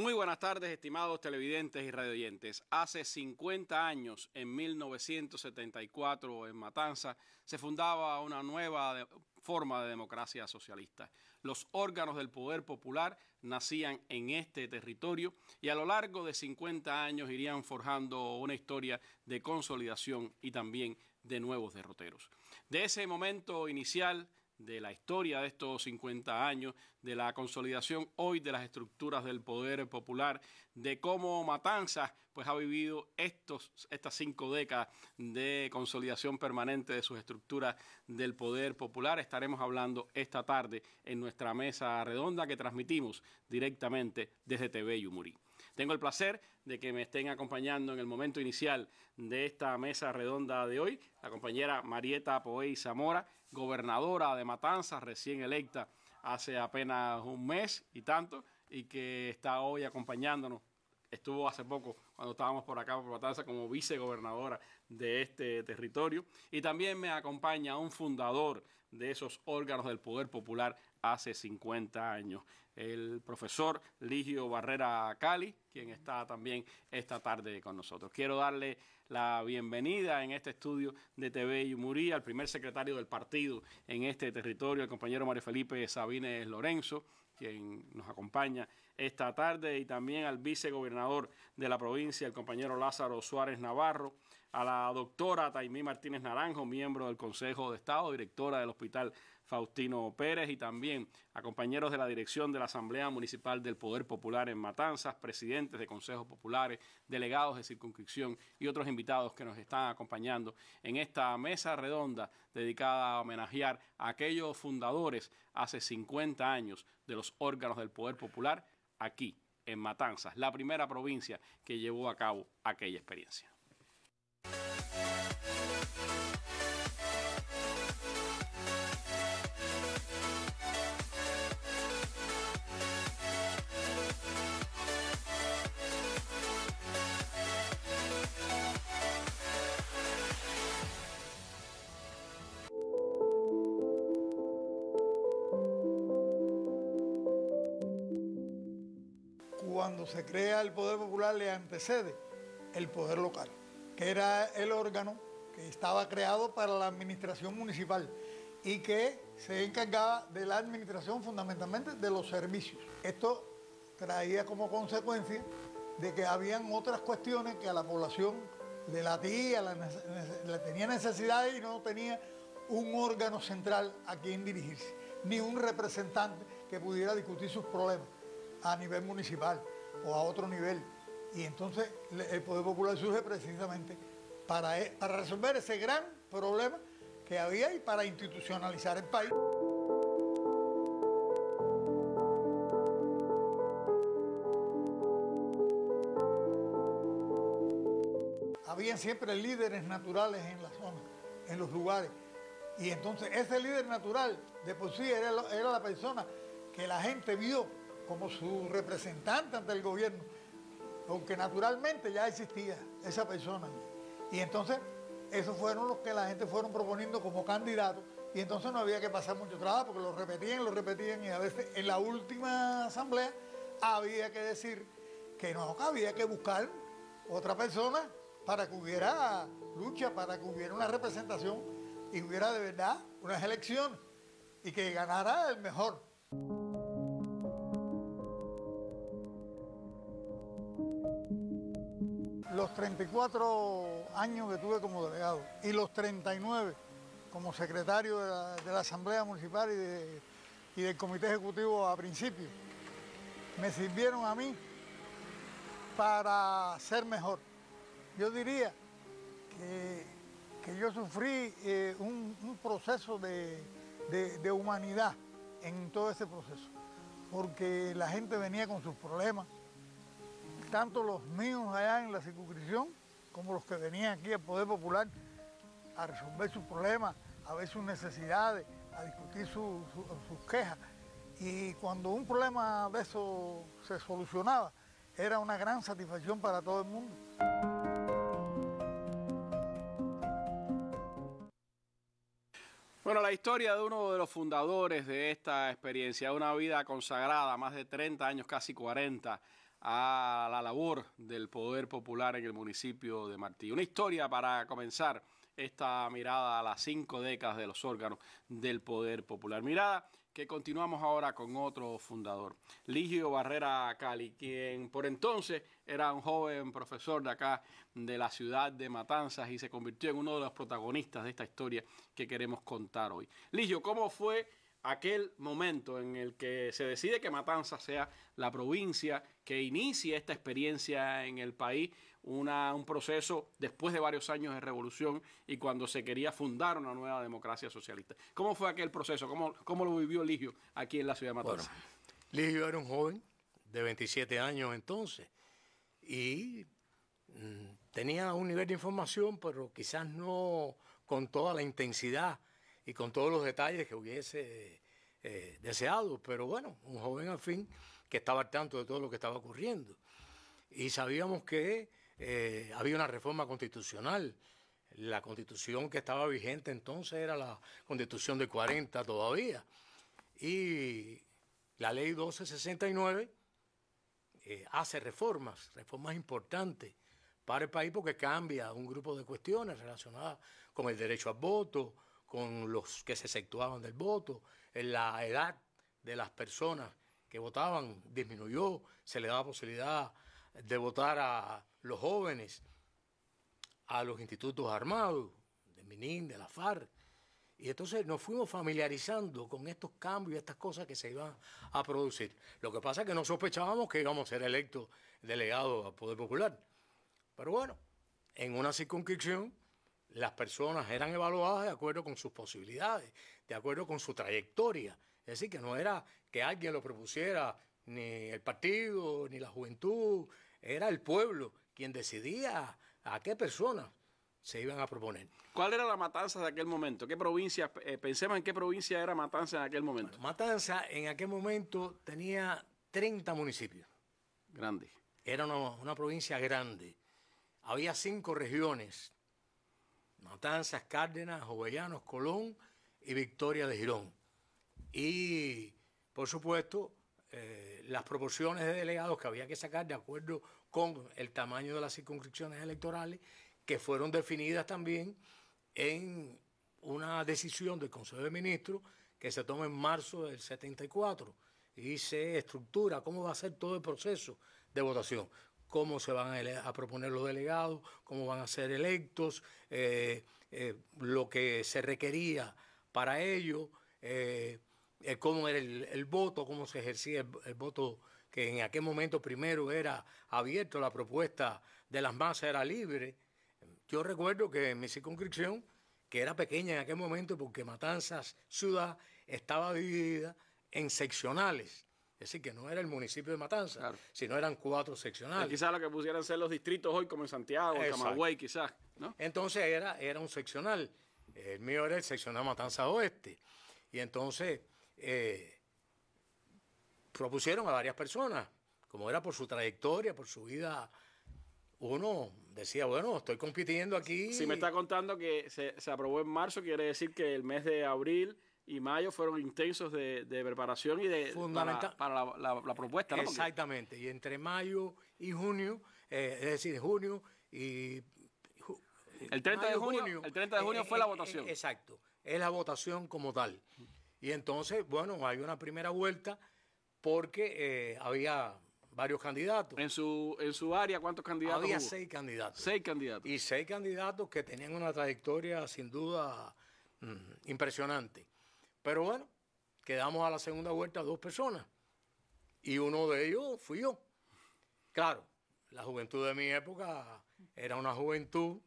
Muy buenas tardes, estimados televidentes y radioyentes. Hace 50 años, en 1974, en Matanza, se fundaba una nueva forma de democracia socialista. Los órganos del poder popular nacían en este territorio y a lo largo de 50 años irían forjando una historia de consolidación y también de nuevos derroteros. De ese momento inicial de la historia de estos 50 años, de la consolidación hoy de las estructuras del poder popular, de cómo Matanzas pues, ha vivido estos, estas cinco décadas de consolidación permanente de sus estructuras del poder popular. Estaremos hablando esta tarde en nuestra mesa redonda que transmitimos directamente desde TV Yumurí. Tengo el placer de que me estén acompañando en el momento inicial de esta mesa redonda de hoy, la compañera Marieta Poey Zamora, gobernadora de Matanzas, recién electa hace apenas un mes y tanto, y que está hoy acompañándonos. Estuvo hace poco, cuando estábamos por acá, por Matanzas, como vicegobernadora de este territorio. Y también me acompaña un fundador de esos órganos del poder popular hace 50 años. El profesor Ligio Barrera Cali, quien está también esta tarde con nosotros. Quiero darle la bienvenida en este estudio de TV Yumurí al primer secretario del partido en este territorio, el compañero Mario Felipe Sabines Lorenzo, quien nos acompaña esta tarde, y también al vicegobernador de la provincia, el compañero Lázaro Suárez Navarro, a la doctora Taimí Martínez Naranjo, miembro del Consejo de Estado, directora del Hospital Faustino Pérez y también a compañeros de la dirección de la Asamblea Municipal del Poder Popular en Matanzas, presidentes de consejos populares, delegados de circunscripción y otros invitados que nos están acompañando en esta mesa redonda dedicada a homenajear a aquellos fundadores hace 50 años de los órganos del Poder Popular aquí en Matanzas, la primera provincia que llevó a cabo aquella experiencia. crea el Poder Popular le antecede el Poder Local, que era el órgano que estaba creado para la administración municipal y que se encargaba de la administración fundamentalmente de los servicios. Esto traía como consecuencia de que habían otras cuestiones que a la población le latía, le tenía necesidad y no tenía un órgano central a quien dirigirse, ni un representante que pudiera discutir sus problemas a nivel municipal o a otro nivel. Y entonces el Poder Popular surge precisamente e, para, resolver ese gran problema que había y para institucionalizar el país. Habían siempre líderes naturales en la zona, en los lugares. Y entonces ese líder natural de por sí era, era la persona que la gente vio como su representante ante el gobierno, aunque naturalmente ya existía esa persona. Y entonces esos fueron los que la gente fueron proponiendo como candidatos y entonces no había que pasar mucho trabajo porque lo repetían, lo repetían y a veces en la última asamblea había que decir que no, había que buscar otra persona para que hubiera lucha, para que hubiera una representación y hubiera de verdad unas elecciones y que ganara el mejor. los 34 años que tuve como delegado y los 39 como secretario de la, Asamblea Municipal y, y del Comité Ejecutivo a principio, me sirvieron a mí para ser mejor. Yo diría que, yo sufrí eh, un, proceso de humanidad en todo ese proceso, porque la gente venía con sus problemas, tanto los míos allá en la circunscripción como los que venían aquí al Poder Popular a resolver sus problemas, a ver sus necesidades, a discutir sus quejas. Y cuando un problema de eso se solucionaba, era una gran satisfacción para todo el mundo. Bueno, la historia de uno de los fundadores de esta experiencia, una vida consagrada, más de 30 años, casi 40, a la labor del poder popular en el municipio de Martí. Una historia para comenzar esta mirada a las cinco décadas de los órganos del poder popular. Mirada que continuamos ahora con otro fundador, Ligio Barrera Cali, quien por entonces era un joven profesor de acá de la ciudad de Matanzas y se convirtió en uno de los protagonistas de esta historia que queremos contar hoy. Ligio, ¿cómo fue aquel momento en el que se decide que Matanza sea la provincia que inicie esta experiencia en el país, un proceso después de varios años de revolución y cuando se quería fundar una nueva democracia socialista. ¿Cómo fue aquel proceso? ¿Cómo, lo vivió Ligio aquí en la ciudad de Matanza? Ligio era un joven de 27 años entonces y mm, tenía un nivel de información, pero quizás no con toda la intensidad y con todos los detalles que hubiese eh, deseado, pero bueno, un joven al fin que estaba al tanto de todo lo que estaba ocurriendo. Y sabíamos que eh, había una reforma constitucional. La constitución que estaba vigente entonces era la constitución de 40 todavía. Y la ley 1269 eh, hace reformas, reformas importantes para el país porque cambia un grupo de cuestiones relacionadas con el derecho al voto, con los que se exceptuaban del voto, la edad de las personas que votaban disminuyó, se le daba posibilidad de votar a los jóvenes, a los institutos armados, de MININ, de la FARC. Y entonces nos fuimos familiarizando con estos cambios y estas cosas que se iban a producir. Lo que pasa es que no sospechábamos que íbamos a ser electos delegados al Poder Popular. Pero bueno, en una circunscripción las personas eran evaluadas de acuerdo con sus posibilidades, de acuerdo con su trayectoria. Es decir, que no era que alguien lo propusiera, ni el partido, ni la juventud, era el pueblo quien decidía a qué personas se iban a proponer. ¿Cuál era la matanza de aquel momento? ¿Qué provincia, eh, pensemos en qué provincia era Matanza en aquel momento? matanza en aquel momento tenía 30 municipios. Grande. Era una, una provincia grande. Había cinco regiones Matanzas, Cárdenas, Jovellanos, Colón y Victoria de Girón. Y, por supuesto, eh, las proporciones de delegados que había que sacar de acuerdo con el tamaño de las circunscripciones electorales, que fueron definidas también en una decisión del Consejo de Ministros que se toma en marzo del 74 y se estructura cómo va a ser todo el proceso de votación cómo se van a, proponer los delegados, cómo van a ser electos, eh, eh, lo que se requería para ello, eh, cómo era el, voto, cómo se ejercía el, voto que en aquel momento primero era abierto, la propuesta de las masas era libre. Yo recuerdo que en mi circunscripción, que era pequeña en aquel momento porque Matanzas Ciudad estaba dividida en seccionales es decir, que no era el municipio de Matanza, sino eran cuatro seccionales. quizás lo que pusieran ser los distritos hoy, como en Santiago, en Camagüey, quizás. Entonces era, era un seccional. El mío era el seccional Matanza Oeste. Y entonces eh, propusieron a varias personas, como era por su trayectoria, por su vida uno decía, bueno, estoy compitiendo aquí. Si me está contando que se, se, aprobó en marzo, quiere decir que el mes de abril y mayo fueron intensos de, preparación y de para, para la, propuesta. Exactamente, y entre mayo y junio, eh, es decir, junio y... el, 30 de junio, el eh, 30 de junio fue la eh, votación. exacto, es la votación como tal. Y entonces, bueno, hay una primera vuelta porque había varios candidatos. En su, en su área, ¿cuántos candidatos? Había seis candidatos. Seis candidatos. Y seis candidatos que tenían una trayectoria sin duda mm, impresionante. Pero bueno, quedamos a la segunda vuelta dos personas y uno de ellos fui yo. Claro, la juventud de mi época era una juventud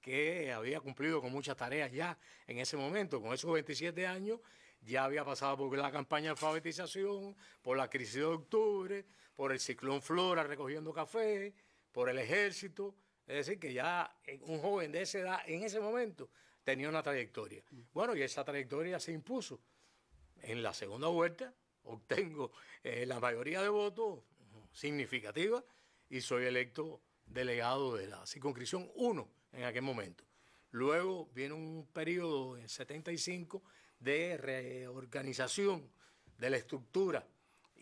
que había cumplido con muchas tareas ya en ese momento. Con esos 27 años ya había pasado por la campaña de alfabetización, por la crisis de octubre, por el ciclón Flora recogiendo café, por el ejército. Es decir, que ya un joven de esa edad, en ese momento, tenía una trayectoria. Bueno, y esa trayectoria se impuso. En la segunda vuelta obtengo eh, la mayoría de votos significativa y soy electo delegado de la circunscripción 1 en aquel momento. Luego viene un periodo en 75 de reorganización de la estructura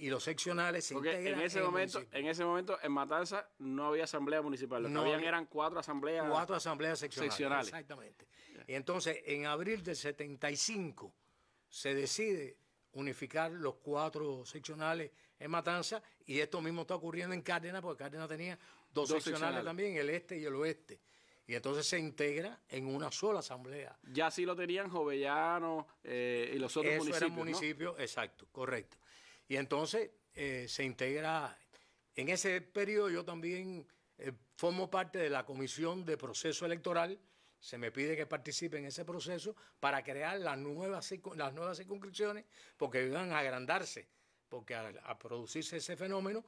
y los seccionales se integran. En ese, momento, en ese momento, en Matanza no había asamblea municipal. no que habían eran cuatro asambleas. Cuatro asambleas seccionales. Exactamente. Y entonces, en abril del 75, se decide unificar los cuatro seccionales en Matanza y esto mismo está ocurriendo en Cárdenas, porque Cárdenas tenía dos, seccionales, también, el este y el oeste. Y entonces se integra en una sola asamblea. Ya sí lo tenían Jovellano eh, y los otros municipios. municipio, exacto, correcto. Y entonces eh, se integra, en ese periodo yo también eh, formo parte de la comisión de proceso electoral, se me pide que participe en ese proceso para crear las nuevas, las nuevas circunscripciones porque iban a agrandarse, porque al, a producirse ese fenómeno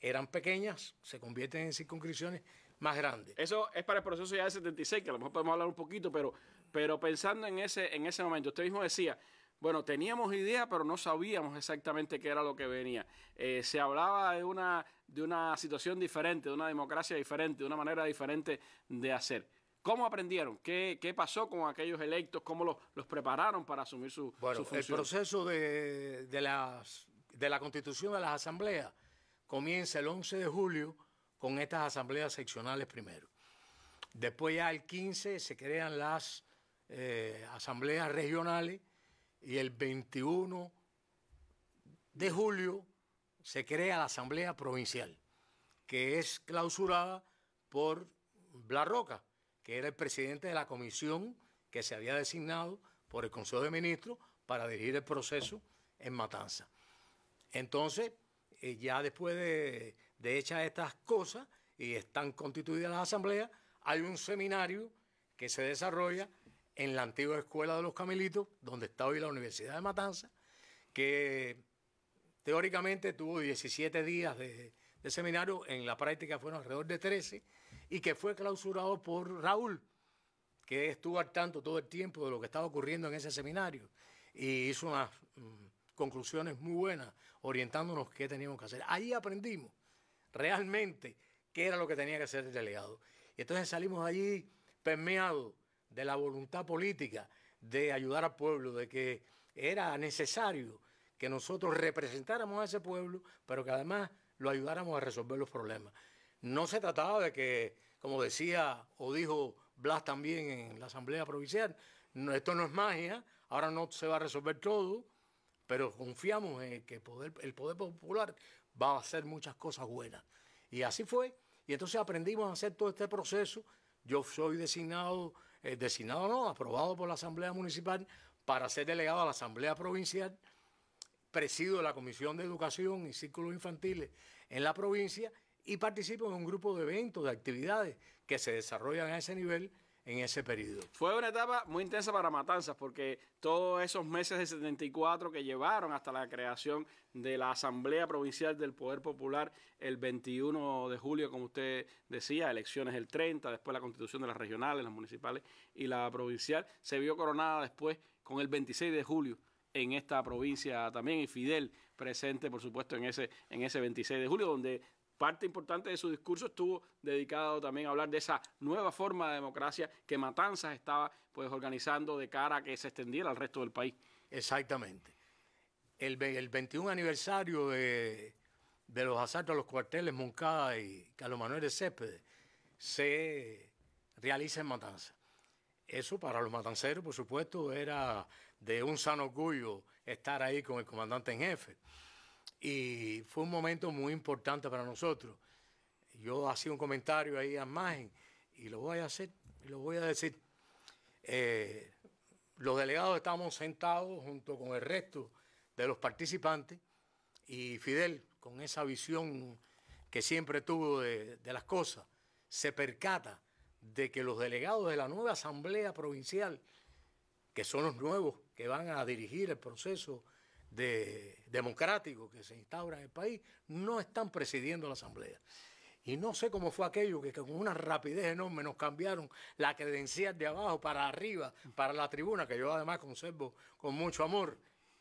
eran pequeñas, se convierten en circunscripciones más grandes. Eso es para el proceso ya del 76, que a lo mejor podemos hablar un poquito, pero, pero pensando en ese, en ese momento, usted mismo decía, bueno, teníamos idea, pero no sabíamos exactamente qué era lo que venía. Eh, se hablaba de una, de una situación diferente, de una democracia diferente, de una manera diferente de hacer. ¿Cómo aprendieron? ¿Qué, pasó con aquellos electos? ¿Cómo los, prepararon para asumir su, bueno, El proceso de, las, de la constitución de las asambleas comienza el 11 de julio con estas asambleas seccionales primero. Después ya el 15 se crean las eh, asambleas regionales y el 21 de julio se crea la Asamblea Provincial, que es clausurada por Roca, que era el presidente de la comisión que se había designado por el Consejo de Ministros para dirigir el proceso en Matanza. Entonces, eh, ya después de, de hechas estas cosas y están constituidas las asambleas, hay un seminario que se desarrolla en la antigua escuela de los Camelitos, donde está hoy la Universidad de Matanza, que teóricamente tuvo 17 días de, seminario, en la práctica fueron alrededor de 13, y que fue clausurado por Raúl, que estuvo al tanto todo el tiempo de lo que estaba ocurriendo en ese seminario, y hizo unas mm, conclusiones muy buenas, orientándonos qué teníamos que hacer. Ahí aprendimos realmente qué era lo que tenía que hacer el delegado. Y entonces salimos allí permeados de la voluntad política de ayudar al pueblo, de que era necesario que nosotros representáramos a ese pueblo, pero que además lo ayudáramos a resolver los problemas. No se trataba de que, como decía o dijo Blas también en la Asamblea Provincial, esto no es magia, ahora no se va a resolver todo, pero confiamos en que poder, el poder popular va a hacer muchas cosas buenas. Y así fue, y entonces aprendimos a hacer todo este proceso. Yo soy designado designado eh, designado, no, aprobado por la Asamblea Municipal para ser delegado a la Asamblea Provincial. Presido la Comisión de Educación y Círculos Infantiles en la provincia y participo en un grupo de eventos, de actividades que se desarrollan a ese nivel en ese periodo. Fue una etapa muy intensa para Matanzas porque todos esos meses de 74 que llevaron hasta la creación de la Asamblea Provincial del Poder Popular el 21 de julio, como usted decía, elecciones el 30, después la constitución de las regionales, las municipales y la provincial, se vio coronada después con el 26 de julio en esta provincia también y Fidel presente por supuesto en ese en ese 26 de julio donde parte importante de su discurso estuvo dedicado también a hablar de esa nueva forma de democracia que Matanzas estaba pues organizando de cara a que se extendiera al resto del país. Exactamente. El, 21 aniversario de, de, los asaltos a los cuarteles Moncada y Carlos Manuel de Céspedes se realiza en Matanzas. Eso para los matanceros, por supuesto, era de un sano orgullo estar ahí con el comandante en jefe y fue un momento muy importante para nosotros. Yo hacía un comentario ahí a margen y lo voy a hacer, lo voy a decir. Eh, los delegados estábamos sentados junto con el resto de los participantes y Fidel, con esa visión que siempre tuvo de las cosas, se percata de que los delegados de la nueva Asamblea Provincial, que son los nuevos que van a dirigir el proceso de, democráticos que se instauran en el país no están presidiendo la Asamblea. Y no sé cómo fue aquello que, con una rapidez enorme nos cambiaron la credencial de abajo para arriba, para la tribuna, que yo además conservo con mucho amor,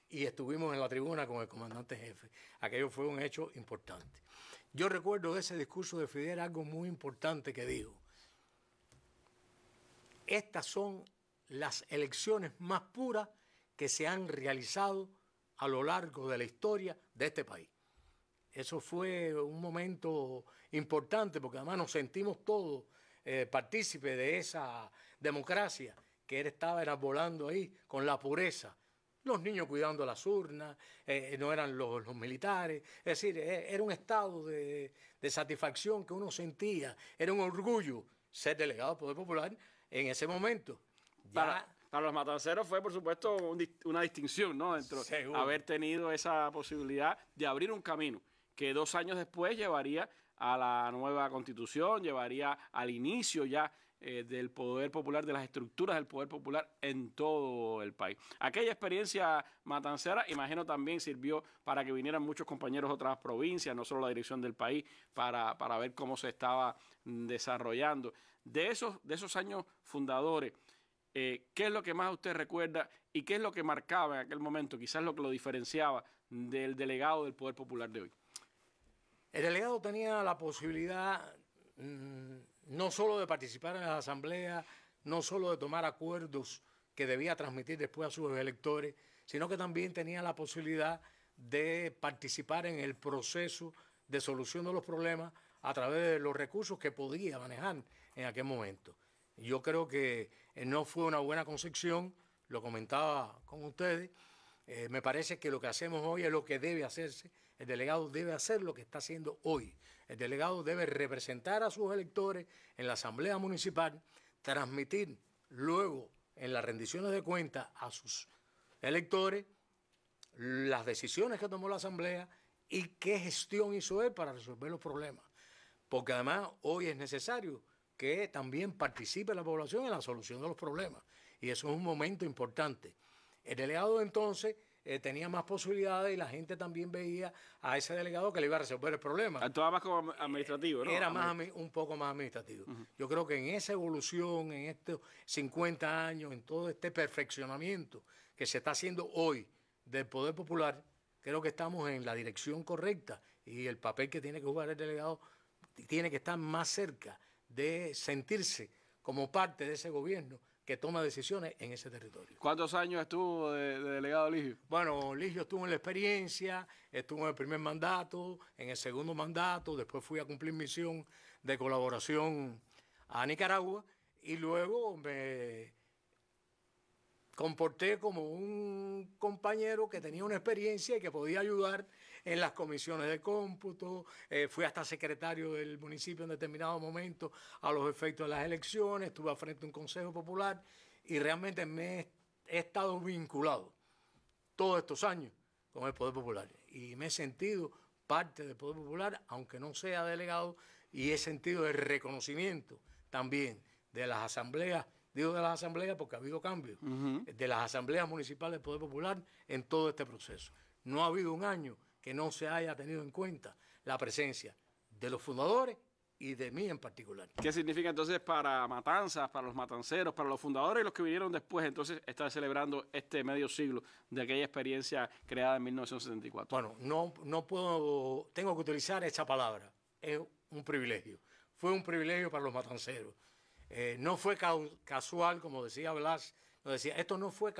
y estuvimos en la tribuna con el comandante jefe. Aquello fue un hecho importante. Yo recuerdo ese discurso de Fidel algo muy importante que dijo. Estas son las elecciones más puras que se han realizado a lo largo de la historia de este país. Eso fue un momento importante porque además nos sentimos todos eh, partícipes de esa democracia que él estaba volando ahí con la pureza. Los niños cuidando las urnas, eh, no eran los, militares. Es decir, eh, era un estado de, satisfacción que uno sentía, era un orgullo ser delegado del Poder Popular en ese momento. para, para los matanceros fue, por supuesto, una distinción, ¿no? Dentro haber tenido esa posibilidad de abrir un camino que dos años después llevaría a la nueva constitución, llevaría al inicio ya eh, del poder popular, de las estructuras del poder popular en todo el país. Aquella experiencia matancera, imagino, también sirvió para que vinieran muchos compañeros de otras provincias, no solo la dirección del país, para, para ver cómo se estaba desarrollando. De esos, de esos años fundadores, eh, qué es lo que más usted recuerda y qué es lo que marcaba en aquel momento, quizás lo que lo diferenciaba del delegado del Poder Popular de hoy. El delegado tenía la posibilidad mm, no solo de participar en las asambleas, no solo de tomar acuerdos que debía transmitir después a sus electores, sino que también tenía la posibilidad de participar en el proceso de solución de los problemas a través de los recursos que podía manejar en aquel momento. Yo creo que eh, no fue una buena concepción, lo comentaba con ustedes. Eh, me parece que lo que hacemos hoy es lo que debe hacerse. El delegado debe hacer lo que está haciendo hoy. El delegado debe representar a sus electores en la Asamblea Municipal, transmitir luego en las rendiciones de cuentas a sus electores las decisiones que tomó la Asamblea y qué gestión hizo él para resolver los problemas. Porque además hoy es necesario que también participe la población en la solución de los problemas. Y eso es un momento importante. El delegado entonces eh, tenía más posibilidades y la gente también veía a ese delegado que le iba a resolver el problema. Actuaba más como administrativo, ¿no? Era más, un poco más administrativo. Yo creo que en esa evolución, en estos 50 años, en todo este perfeccionamiento que se está haciendo hoy del Poder Popular, creo que estamos en la dirección correcta y el papel que tiene que jugar el delegado tiene que estar más cerca de sentirse como parte de ese gobierno que toma decisiones en ese territorio. ¿Cuántos años estuvo de, delegado Ligio? Bueno, Ligio estuvo en la experiencia, estuvo en el primer mandato, en el segundo mandato, después fui a cumplir misión de colaboración a Nicaragua y luego me comporté como un compañero que tenía una experiencia y que podía ayudar en las comisiones de cómputo, eh, fui hasta secretario del municipio en determinado momento a los efectos de las elecciones, estuve al frente de un consejo popular y realmente me he, estado vinculado todos estos años con el Poder Popular y me he sentido parte del Poder Popular, aunque no sea delegado, y he sentido el reconocimiento también de las asambleas, digo de las asambleas porque ha habido cambios, de las asambleas municipales del Poder Popular en todo este proceso. No ha habido un año que no se haya tenido en cuenta la presencia de los fundadores y de mí en particular. ¿Qué significa entonces para Matanzas, para los matanceros, para los fundadores y los que vinieron después, entonces estar celebrando este medio siglo de aquella experiencia creada en 1974? Bueno, no, no puedo, tengo que utilizar esta palabra, es un privilegio, fue un privilegio para los matanceros. Eh, no fue casual, como decía Blas, decía, esto no fue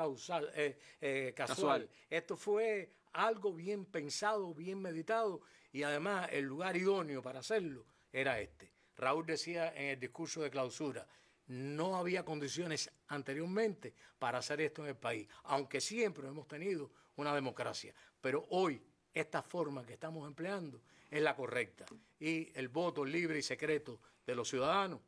eh, eh, casual, esto fue algo bien pensado, bien meditado y además el lugar idóneo para hacerlo era este. Raúl decía en el discurso de clausura, no había condiciones anteriormente para hacer esto en el país, aunque siempre hemos tenido una democracia. Pero hoy esta forma que estamos empleando es la correcta y el voto libre y secreto de los ciudadanos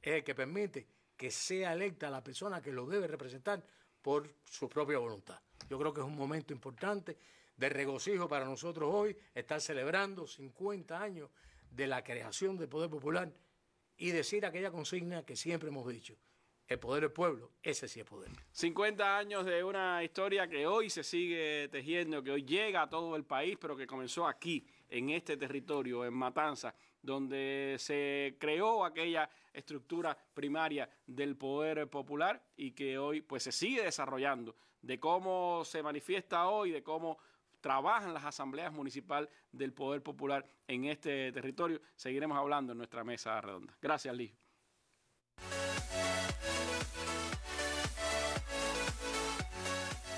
es el que permite que sea electa la persona que lo debe representar por su propia voluntad. Yo creo que es un momento importante de regocijo para nosotros hoy, estar celebrando 50 años de la creación del Poder Popular y decir aquella consigna que siempre hemos dicho. El poder del pueblo, ese sí es poder. 50 años de una historia que hoy se sigue tejiendo, que hoy llega a todo el país, pero que comenzó aquí, en este territorio, en Matanza, donde se creó aquella estructura primaria del poder popular y que hoy pues se sigue desarrollando de cómo se manifiesta hoy, de cómo trabajan las asambleas municipales del Poder Popular en este territorio. Seguiremos hablando en nuestra mesa redonda. Gracias, Liz.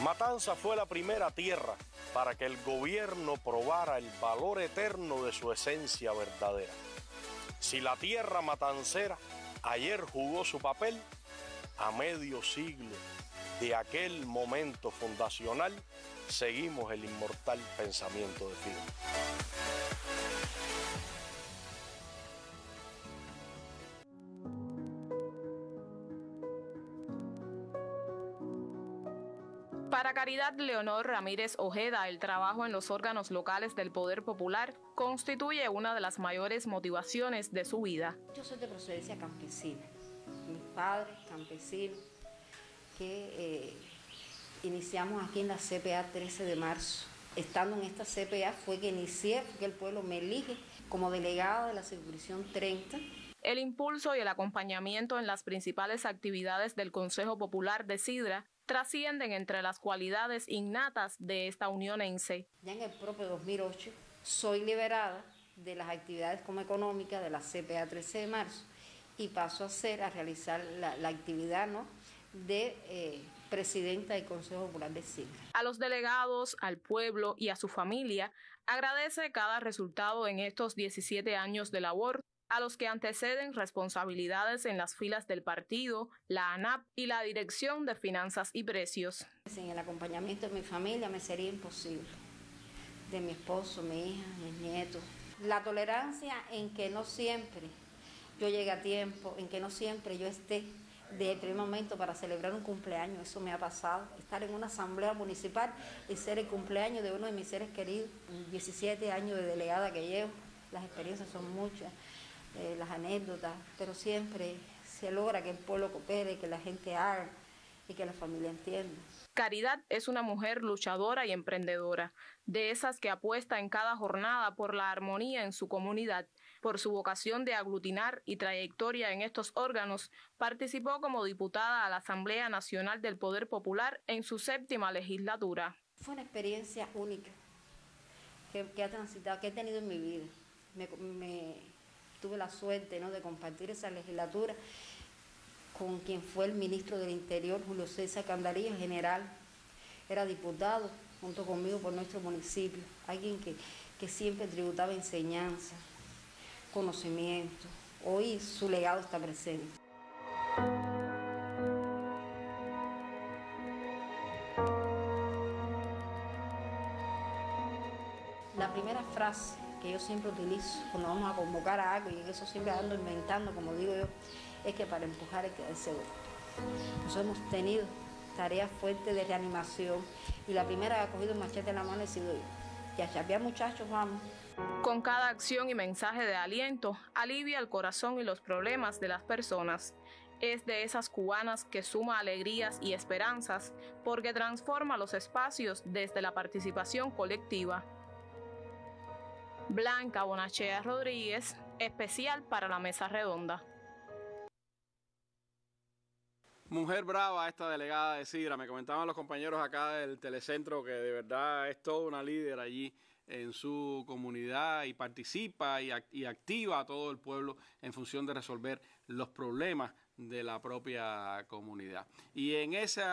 Matanza fue la primera tierra para que el gobierno probara el valor eterno de su esencia verdadera. Si la tierra matancera ayer jugó su papel, a medio siglo de aquel momento fundacional, seguimos el inmortal pensamiento de Fidel. Para Caridad Leonor Ramírez Ojeda, el trabajo en los órganos locales del Poder Popular constituye una de las mayores motivaciones de su vida. Yo soy de procedencia campesina, mis padres campesinos, que eh, iniciamos aquí en la CPA 13 de marzo. Estando en esta CPA fue que inicié, que el pueblo me elige como delegado de la circunscripción 30 el impulso y el acompañamiento en las principales actividades del Consejo Popular de Sidra trascienden entre las cualidades innatas de esta unión unionense. Ya en el propio 2008 soy liberada de las actividades como económicas de la CPA 13 de marzo y paso a ser a realizar la, la actividad ¿no? de eh, presidenta del Consejo Popular de SICA. A los delegados, al pueblo y a su familia, agradece cada resultado en estos 17 años de labor a los que anteceden responsabilidades en las filas del partido, la ANAP y la Dirección de Finanzas y Precios. Sin el acompañamiento de mi familia me sería imposible, de mi esposo, mi hija, mis nietos. La tolerancia en que no siempre yo llegue a tiempo, en que no siempre yo esté de primer momento para celebrar un cumpleaños, eso me ha pasado, estar en una asamblea municipal y ser el cumpleaños de uno de mis seres queridos, 17 años de delegada que llevo, las experiencias son muchas, eh, las anécdotas, pero siempre se logra que el pueblo coopere, que la gente haga y que la familia entienda. Caridad es una mujer luchadora y emprendedora, de esas que apuesta en cada jornada por la armonía en su comunidad por su vocación de aglutinar y trayectoria en estos órganos, participó como diputada a la Asamblea Nacional del Poder Popular en su séptima legislatura. Fue una experiencia única que, ha transitado, que he tenido en mi vida. Me, tuve la suerte ¿no? de compartir esa legislatura con quien fue el ministro del Interior, Julio César Candarillo, general, era diputado junto conmigo por nuestro municipio, alguien que, que siempre tributaba enseñanza, conocimiento. Hoy su legado está presente. La primera frase que yo siempre utilizo cuando vamos a convocar a algo, y eso siempre ando inventando, como digo yo, es que para empujar hay que Nosotros hemos tenido tareas fuertes de reanimación y la primera que ha cogido un machete en la mano he sido yo. Y a chapear muchachos vamos, con cada acción y mensaje de aliento, alivia el corazón y los problemas de las personas. Es de esas cubanas que suma alegrías y esperanzas porque transforma los espacios desde la participación colectiva. Blanca Bonachea Rodríguez, especial para la mesa redonda. Mujer brava esta delegada de Sidra, me comentaban los compañeros acá del telecentro que de verdad es toda una líder allí en su comunidad y participa y, activa a todo el pueblo en función de resolver los problemas de la propia comunidad. Y en, ese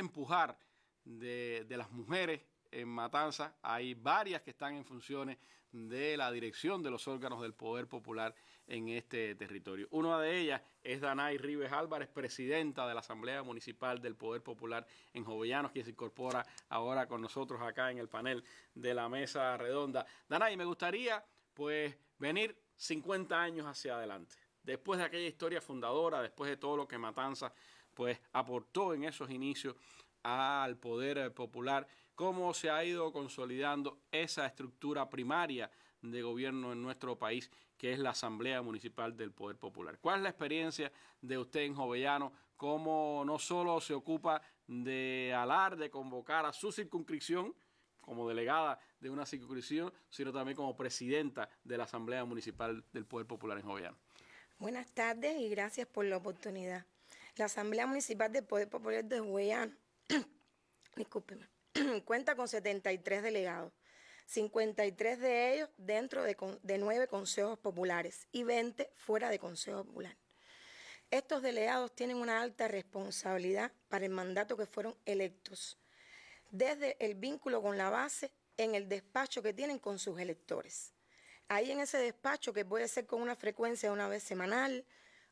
empujar de, de las mujeres en Matanza hay varias que están en funciones de la dirección de los órganos del poder popular en este territorio. Una de ellas es Danay Rives Álvarez, presidenta de la Asamblea Municipal del Poder Popular en Jovellanos, que se incorpora ahora con nosotros acá en el panel de la mesa redonda. Danay, me gustaría pues venir 50 años hacia adelante, después de aquella historia fundadora, después de todo lo que Matanza pues aportó en esos inicios al poder eh, popular, cómo se ha ido consolidando esa estructura primaria de gobierno en nuestro país que es la Asamblea Municipal del Poder Popular. ¿Cuál es la experiencia de usted en Jovellano? ¿Cómo no solo se ocupa de alar, de convocar a su circunscripción como delegada de una circunscripción, sino también como presidenta de la Asamblea Municipal del Poder Popular en Jovellano? Buenas tardes y gracias por la oportunidad. La Asamblea Municipal del Poder Popular de Jovellano, discúlpeme, cuenta con 73 delegados 53 de ellos dentro de, nueve consejos populares y 20 fuera de consejo popular. Estos delegados tienen una alta responsabilidad para el mandato que fueron electos, desde el vínculo con la base en el despacho que tienen con sus electores. Ahí en ese despacho que puede ser con una frecuencia de una vez semanal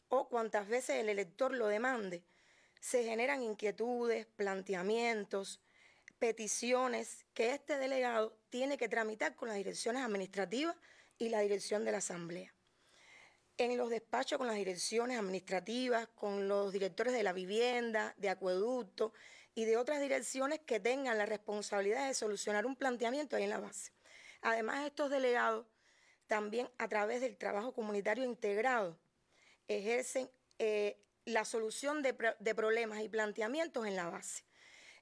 o cuantas veces el elector lo demande, se generan inquietudes, planteamientos, peticiones que este delegado tiene que tramitar con las direcciones administrativas y la dirección de la Asamblea. En los despachos con las direcciones administrativas, con los directores de la vivienda, de acueducto y de otras direcciones que tengan la responsabilidad de solucionar un planteamiento ahí en la base. Además, estos delegados también a través del trabajo comunitario integrado ejercen eh, la solución de problemas y planteamientos en la base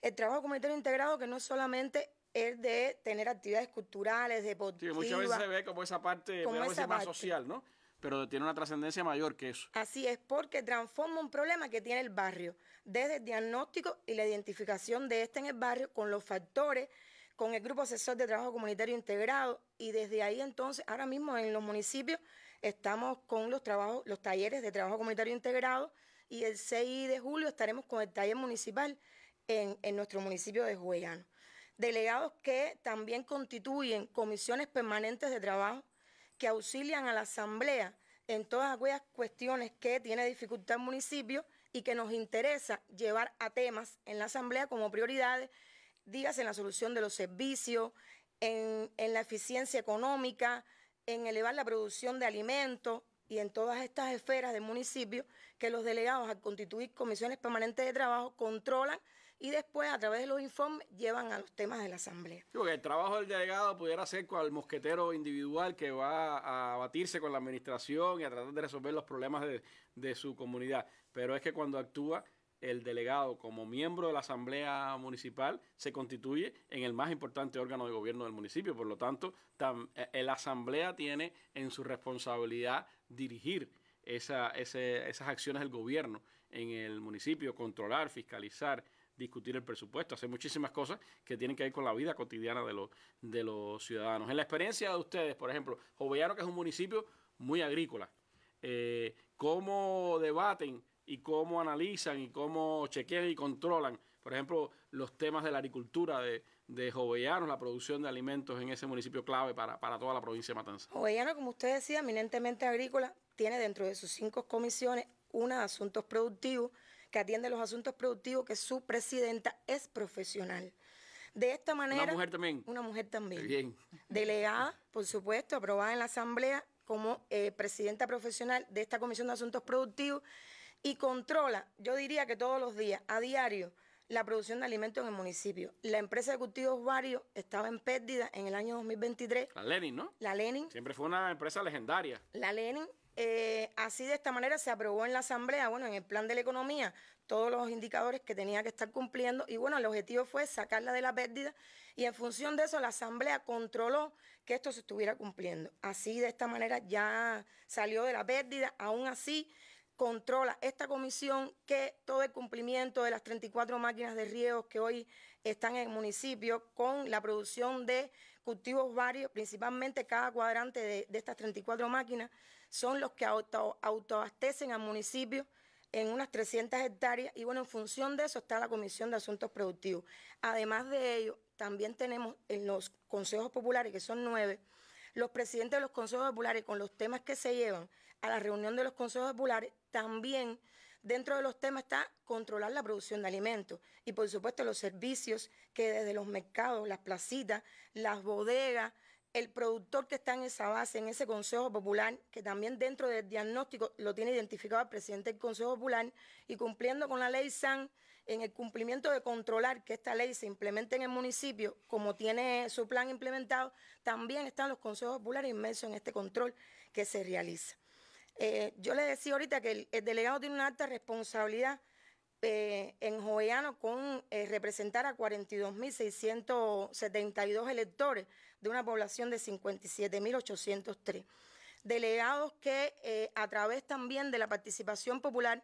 el trabajo comunitario integrado que no es solamente es de tener actividades culturales, deportivas. Sí, muchas veces se ve como esa parte, como esa parte. social, ¿no? Pero tiene una trascendencia mayor que eso. Así es, porque transforma un problema que tiene el barrio, desde el diagnóstico y la identificación de este en el barrio con los factores, con el grupo asesor de trabajo comunitario integrado, y desde ahí entonces, ahora mismo en los municipios estamos con los trabajos, los talleres de trabajo comunitario integrado, y el 6 de julio estaremos con el taller municipal en, nuestro municipio de juegano Delegados que también constituyen comisiones permanentes de trabajo que auxilian a la Asamblea en todas aquellas cuestiones que tiene dificultad el municipio y que nos interesa llevar a temas en la Asamblea como prioridades, dígase en la solución de los servicios, en, en la eficiencia económica, en elevar la producción de alimentos y en todas estas esferas del municipio que los delegados al constituir comisiones permanentes de trabajo controlan y después a través de los informes llevan a los temas de la asamblea. el trabajo del delegado pudiera ser con el mosquetero individual que va a batirse con la administración y a tratar de resolver los problemas de, su comunidad, pero es que cuando actúa el delegado como miembro de la Asamblea Municipal se constituye en el más importante órgano de gobierno del municipio. Por lo tanto, eh, la Asamblea tiene en su responsabilidad dirigir esas acciones del gobierno en el municipio, controlar, fiscalizar, discutir el presupuesto, hacer muchísimas cosas que tienen que ver con la vida cotidiana de los, de los ciudadanos. En la experiencia de ustedes, por ejemplo, Jovellano, que es un municipio muy agrícola, eh, ¿cómo debaten y cómo analizan y cómo chequean y controlan, por ejemplo, los temas de la agricultura de, de Jovellanos, la producción de alimentos en ese municipio clave para, para toda la provincia de Matanza? Jovellano, como usted decía, eminentemente agrícola, tiene dentro de sus cinco comisiones una asuntos productivos que atiende los asuntos productivos, que su presidenta es profesional. De esta manera... Una mujer también. Una mujer también. Bien. Delegada, por supuesto, aprobada en la Asamblea como eh, presidenta profesional de esta Comisión de Asuntos Productivos y controla, yo diría que todos los días, a diario, la producción de alimentos en el municipio. La empresa de cultivos varios estaba en pérdida en el año 2023. La Lenin, ¿no? La Lenin. Siempre fue una empresa legendaria. La Lenin eh, así de esta manera se aprobó en la Asamblea, bueno, en el plan de la economía, todos los indicadores que tenía que estar cumpliendo y bueno, el objetivo fue sacarla de la pérdida y en función de eso la Asamblea controló que esto se estuviera cumpliendo. Así de esta manera ya salió de la pérdida, aún así controla esta comisión que todo el cumplimiento de las 34 máquinas de riego que hoy están en el municipio con la producción de cultivos varios, principalmente cada cuadrante de, de estas 34 máquinas, son los que autoabastecen al municipio en unas 300 hectáreas y bueno, en función de eso está la Comisión de Asuntos Productivos. Además de ello, también tenemos en los consejos populares, que son nueve, los presidentes de los consejos populares con los temas que se llevan a la reunión de los consejos populares, también dentro de los temas está controlar la producción de alimentos y por supuesto los servicios que desde los mercados, las placitas, las bodegas, el productor que está en esa base, en ese Consejo Popular, que también dentro del diagnóstico lo tiene identificado el presidente del Consejo Popular, y cumpliendo con la ley SAN, en el cumplimiento de controlar que esta ley se implemente en el municipio, como tiene su plan implementado, también están los consejos populares inmersos en este control que se realiza. Eh, yo le decía ahorita que el, delegado tiene una alta responsabilidad eh, en Joeano con eh, representar a 42.672 electores de una población de 57.803. Delegados que eh, a través también de la participación popular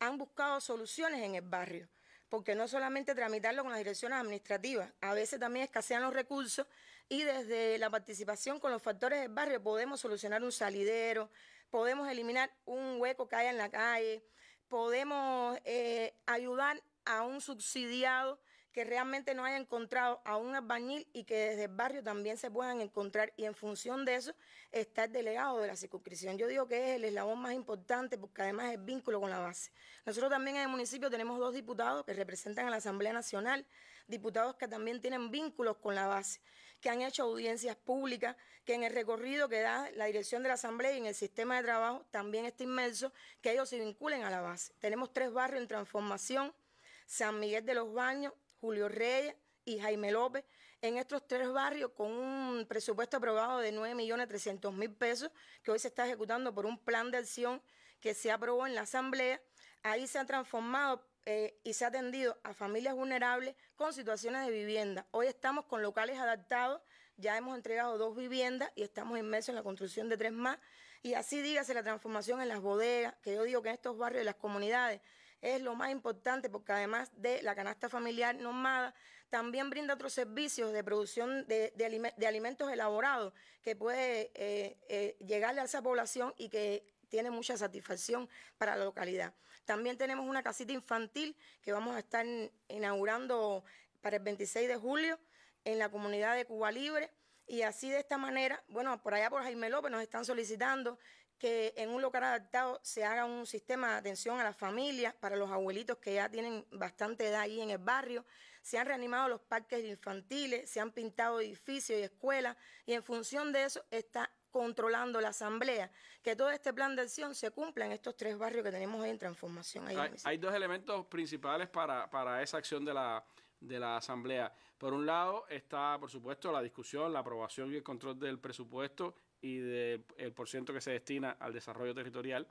han buscado soluciones en el barrio, porque no solamente tramitarlo con las direcciones administrativas, a veces también escasean los recursos y desde la participación con los factores del barrio podemos solucionar un salidero, podemos eliminar un hueco que haya en la calle, podemos eh, ayudar a un subsidiado que realmente no haya encontrado a un albañil y que desde el barrio también se puedan encontrar. Y en función de eso está el delegado de la circunscripción. Yo digo que es el eslabón más importante porque además es vínculo con la base. Nosotros también en el municipio tenemos dos diputados que representan a la Asamblea Nacional, diputados que también tienen vínculos con la base, que han hecho audiencias públicas, que en el recorrido que da la dirección de la Asamblea y en el sistema de trabajo también está inmerso, que ellos se vinculen a la base. Tenemos tres barrios en transformación. San Miguel de los Baños, Julio Reyes y Jaime López en estos tres barrios con un presupuesto aprobado de 9.300.000 pesos que hoy se está ejecutando por un plan de acción que se aprobó en la Asamblea. Ahí se han transformado eh, y se ha atendido a familias vulnerables con situaciones de vivienda. Hoy estamos con locales adaptados, ya hemos entregado dos viviendas y estamos inmersos en la construcción de tres más. Y así dígase la transformación en las bodegas, que yo digo que en estos barrios de las comunidades es lo más importante porque además de la canasta familiar normada, también brinda otros servicios de producción de, alimentos elaborados que puede eh, eh, llegarle a esa población y que tiene mucha satisfacción para la localidad. También tenemos una casita infantil que vamos a estar inaugurando para el 26 de julio en la comunidad de Cuba Libre. Y así de esta manera, bueno, por allá por Jaime López nos están solicitando que en un local adaptado se haga un sistema de atención a las familias, para los abuelitos que ya tienen bastante edad ahí en el barrio. Se han reanimado los parques infantiles, se han pintado edificios y escuelas, y en función de eso está controlando la asamblea, que todo este plan de acción se cumpla en estos tres barrios que tenemos hoy en transformación. hay, dos elementos principales para, para esa acción de la, de la asamblea. Por un lado está, por supuesto, la discusión, la aprobación y el control del presupuesto y del de que se destina al desarrollo territorial.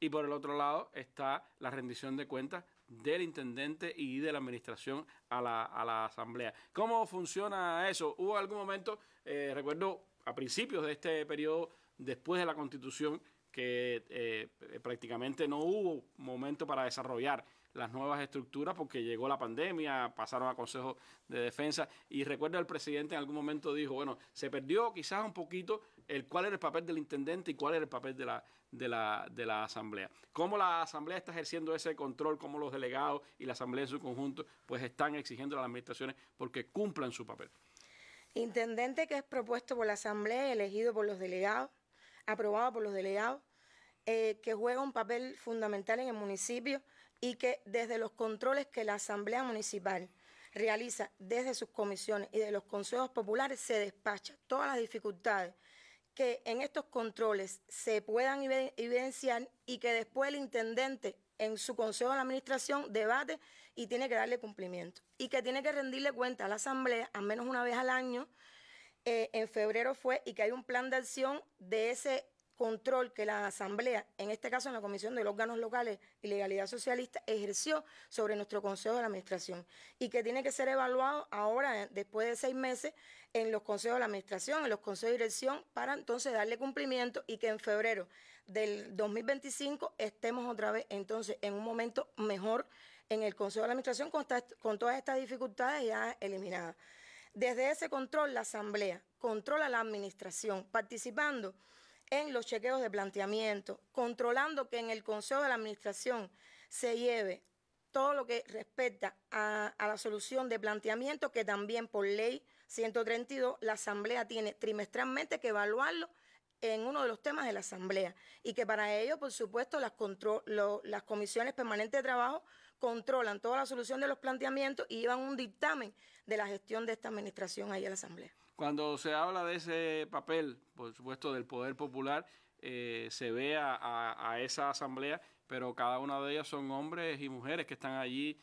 Y por el otro lado está la rendición de cuentas del intendente y de la administración a la, asamblea. ¿Cómo funciona eso? Hubo algún momento, eh, recuerdo a principios de este periodo, después de la constitución, que eh, prácticamente no hubo momento para desarrollar las nuevas estructuras porque llegó la pandemia, pasaron a Consejo de Defensa y recuerdo el presidente en algún momento dijo, bueno, se perdió quizás un poquito cuál es el papel del intendente y cuál es el papel de la, de la, asamblea. Cómo la asamblea está ejerciendo ese control, cómo los delegados y la asamblea en su conjunto pues están exigiendo a las administraciones porque cumplan su papel. Intendente que es propuesto por la asamblea, elegido por los delegados, aprobado por los delegados, eh, que juega un papel fundamental en el municipio y que desde los controles que la asamblea municipal realiza desde sus comisiones y de los consejos populares se despacha todas las dificultades que en estos controles se puedan evidenciar y que después el intendente en su consejo de administración debate y tiene que darle cumplimiento. Y que tiene que rendirle cuenta a la asamblea al menos una vez al año. Eh, en febrero fue y que hay un plan de acción de ese control que la Asamblea, en este caso en la Comisión de los Órganos Locales y Legalidad Socialista, ejerció sobre nuestro Consejo de la Administración y que tiene que ser evaluado ahora, eh, después de seis meses, en los Consejos de la Administración, en los Consejos de Dirección, para entonces darle cumplimiento y que en febrero del 2025 estemos otra vez entonces en un momento mejor en el Consejo de la Administración con, con todas estas dificultades ya eliminadas. Desde ese control, la Asamblea controla la Administración, participando en los chequeos de planteamiento, controlando que en el Consejo de la Administración se lleve todo lo que respecta a, la solución de planteamiento, que también por ley 132 la Asamblea tiene trimestralmente que evaluarlo en uno de los temas de la Asamblea y que para ello, por supuesto, las, las comisiones permanentes de trabajo controlan toda la solución de los planteamientos y llevan un dictamen de la gestión de esta administración ahí a la Asamblea. Cuando se habla de ese papel, por supuesto, del poder popular, eh, se ve a, esa asamblea, pero cada una de ellas son hombres y mujeres que están allí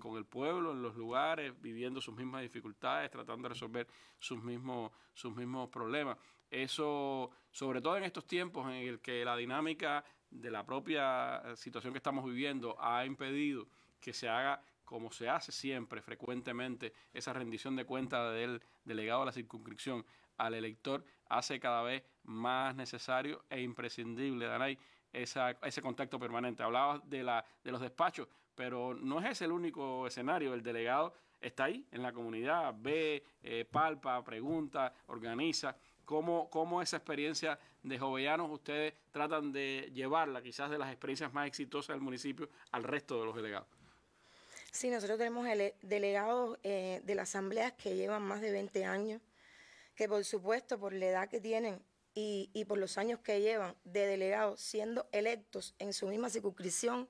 con el pueblo, en los lugares, viviendo sus mismas dificultades, tratando de resolver sus mismos, sus mismos problemas. Eso, sobre todo en estos tiempos en el que la dinámica de la propia eh, situación que estamos viviendo ha impedido que se haga como se hace siempre, frecuentemente, esa rendición de cuenta del delegado de la circunscripción al elector, hace cada vez más necesario e imprescindible, Danay, esa, ese contacto permanente. Hablaba de, la, de los despachos, pero no es ese el único escenario. El delegado está ahí, en la comunidad, ve, eh, palpa, pregunta, organiza. ¿Cómo, ¿Cómo esa experiencia de jovellanos ustedes tratan de llevarla, quizás de las experiencias más exitosas del municipio, al resto de los delegados? Sí, nosotros tenemos delegados eh, de las asambleas que llevan más de 20 años, que por supuesto por la edad que tienen y, y por los años que llevan de delegados siendo electos en su misma circunscripción,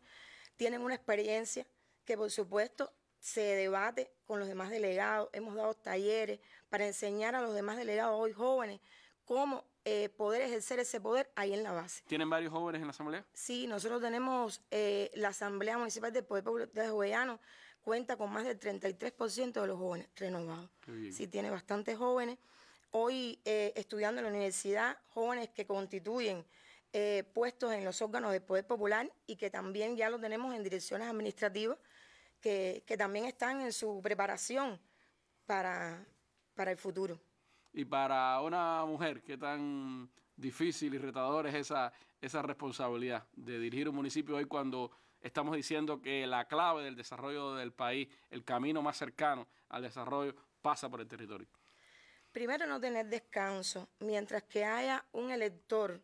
tienen una experiencia que por supuesto se debate con los demás delegados. Hemos dado talleres para enseñar a los demás delegados hoy jóvenes cómo eh, poder ejercer ese poder ahí en la base. ¿Tienen varios jóvenes en la asamblea? Sí, nosotros tenemos eh, la Asamblea Municipal del Poder Popular de Jovellano, cuenta con más del 33% de los jóvenes renovados. Sí, tiene bastantes jóvenes. Hoy eh, estudiando en la universidad, jóvenes que constituyen puestos en los órganos del Poder Popular y que también ya lo tenemos en direcciones administrativas, que, que también están en su preparación para, para el futuro. Y para una mujer, qué tan difícil y retador es esa, esa responsabilidad de dirigir un municipio hoy cuando estamos diciendo que la clave del desarrollo del país, el camino más cercano al desarrollo, pasa por el territorio. Primero, no tener descanso. Mientras que haya un elector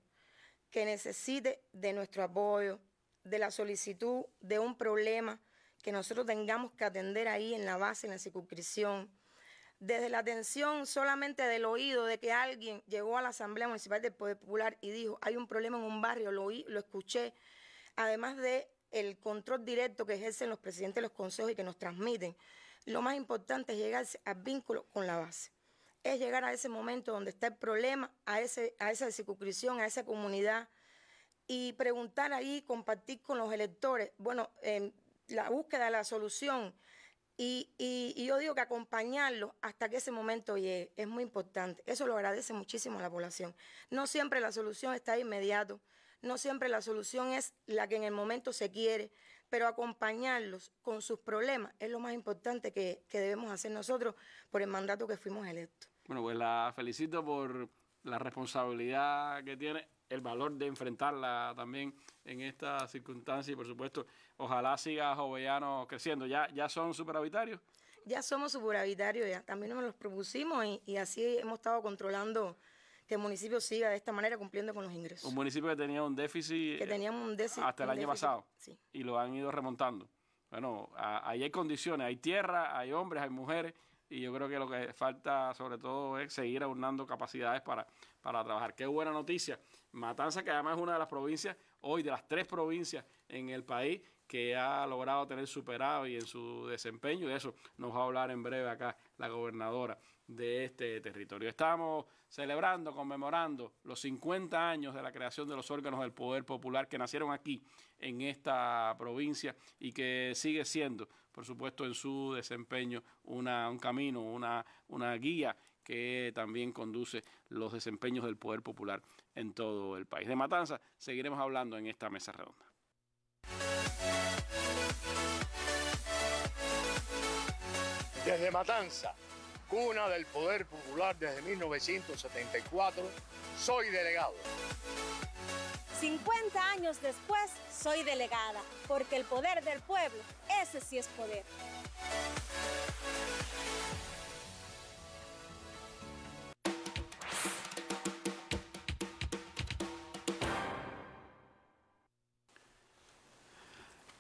que necesite de nuestro apoyo, de la solicitud de un problema que nosotros tengamos que atender ahí en la base, en la circunscripción, desde la atención solamente del oído de que alguien llegó a la Asamblea Municipal del Poder Popular y dijo, hay un problema en un barrio, lo oí, lo escuché, además de el control directo que ejercen los presidentes de los consejos y que nos transmiten, lo más importante es llegar al vínculo con la base. Es llegar a ese momento donde está el problema, a, a esa circunscripción, a esa comunidad, y preguntar ahí, compartir con los electores, bueno, la búsqueda de la solución y, yo digo que acompañarlos hasta que ese momento llegue es muy importante. Eso lo agradece muchísimo a la población. No siempre la solución está de inmediato, no siempre la solución es la que en el momento se quiere, pero acompañarlos con sus problemas es lo más importante que, que debemos hacer nosotros por el mandato que fuimos electos. Bueno, pues la felicito por la responsabilidad que tiene, el valor de enfrentarla también en esta circunstancia y por supuesto, ojalá siga Jovellano creciendo. ¿Ya, ya son superhabitarios? Ya somos superhabitarios, ya también nos los propusimos y, así hemos estado controlando que el municipio siga de esta manera cumpliendo con los ingresos. Un municipio que tenía un déficit, que eh, hasta el año pasado y lo han ido remontando. Bueno, ahí hay condiciones, hay tierra, hay hombres, hay mujeres y yo creo que lo que falta sobre todo es seguir aunando capacidades para, para trabajar. Qué buena noticia. Matanza, que además es una de las provincias, hoy de las tres provincias en el país, que ha logrado tener superado y en su desempeño, y eso nos va a hablar en breve acá la gobernadora de este territorio. Estamos celebrando, conmemorando los 50 años de la creación de los órganos del poder popular que nacieron aquí, en esta provincia, y que sigue siendo, por supuesto, en su desempeño un camino, una, una guía que también conduce los desempeños del poder popular en todo el país. De Matanza seguiremos hablando en esta mesa redonda. Desde Matanza cuna del poder popular desde 1974, soy delegado. 50 años después, soy delegada, porque el poder del pueblo, ese sí es poder.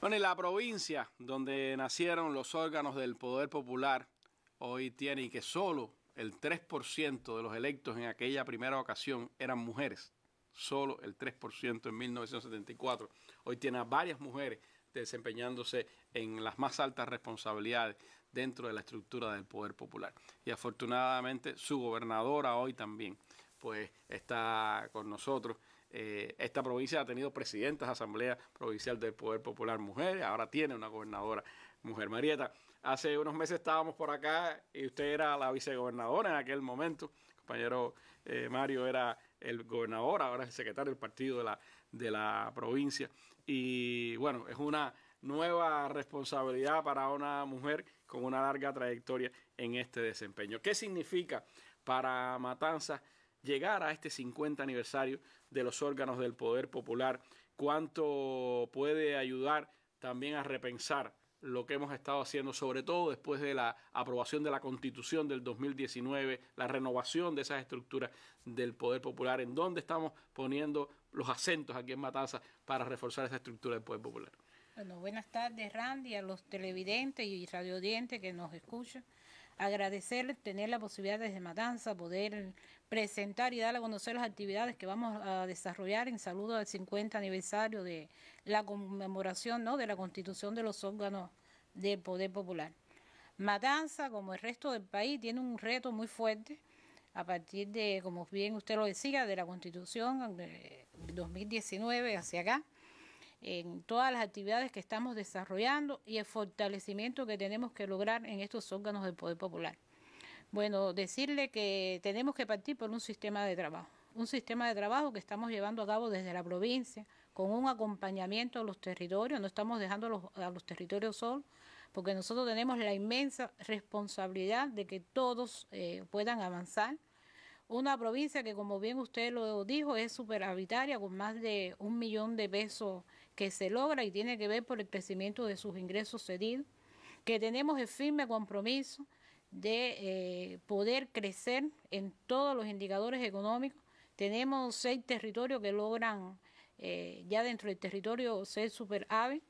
Bueno, en la provincia donde nacieron los órganos del poder popular hoy tiene y que solo el 3% de los electos en aquella primera ocasión eran mujeres, solo el 3% en 1974, hoy tiene a varias mujeres desempeñándose en las más altas responsabilidades dentro de la estructura del poder popular. Y afortunadamente su gobernadora hoy también pues está con nosotros. Eh, esta provincia ha tenido presidentas de Asamblea Provincial del Poder Popular Mujeres, ahora tiene una gobernadora mujer. Marieta, Hace unos meses estábamos por acá y usted era la vicegobernadora en aquel momento. compañero eh, Mario era el gobernador, ahora es el secretario del partido de la, de la provincia. Y bueno, es una nueva responsabilidad para una mujer con una larga trayectoria en este desempeño. ¿Qué significa para Matanza llegar a este 50 aniversario de los órganos del poder popular? ¿Cuánto puede ayudar también a repensar lo que hemos estado haciendo, sobre todo después de la aprobación de la constitución del 2019, la renovación de esas estructuras del poder popular, en dónde estamos poniendo los acentos aquí en Matanza para reforzar esa estructura del poder popular. Bueno, buenas tardes Randy, a los televidentes y radioaudientes que nos escuchan agradecer tener la posibilidad desde Matanza poder presentar y dar a conocer las actividades que vamos a desarrollar en saludo al 50 aniversario de la conmemoración ¿no? de la constitución de los órganos de poder popular. Matanza, como el resto del país, tiene un reto muy fuerte a partir de, como bien usted lo decía, de la constitución de 2019 hacia acá en todas las actividades que estamos desarrollando y el fortalecimiento que tenemos que lograr en estos órganos del Poder Popular. Bueno, decirle que tenemos que partir por un sistema de trabajo, un sistema de trabajo que estamos llevando a cabo desde la provincia, con un acompañamiento a los territorios, no estamos dejando a los, territorios solos, porque nosotros tenemos la inmensa responsabilidad de que todos eh, puedan avanzar. Una provincia que, como bien usted lo dijo, es superhabitaria, con más de un millón de pesos que se logra y tiene que ver por el crecimiento de sus ingresos cedidos, que tenemos el firme compromiso de eh, poder crecer en todos los indicadores económicos. Tenemos seis territorios que logran eh, ya dentro del territorio ser superávit,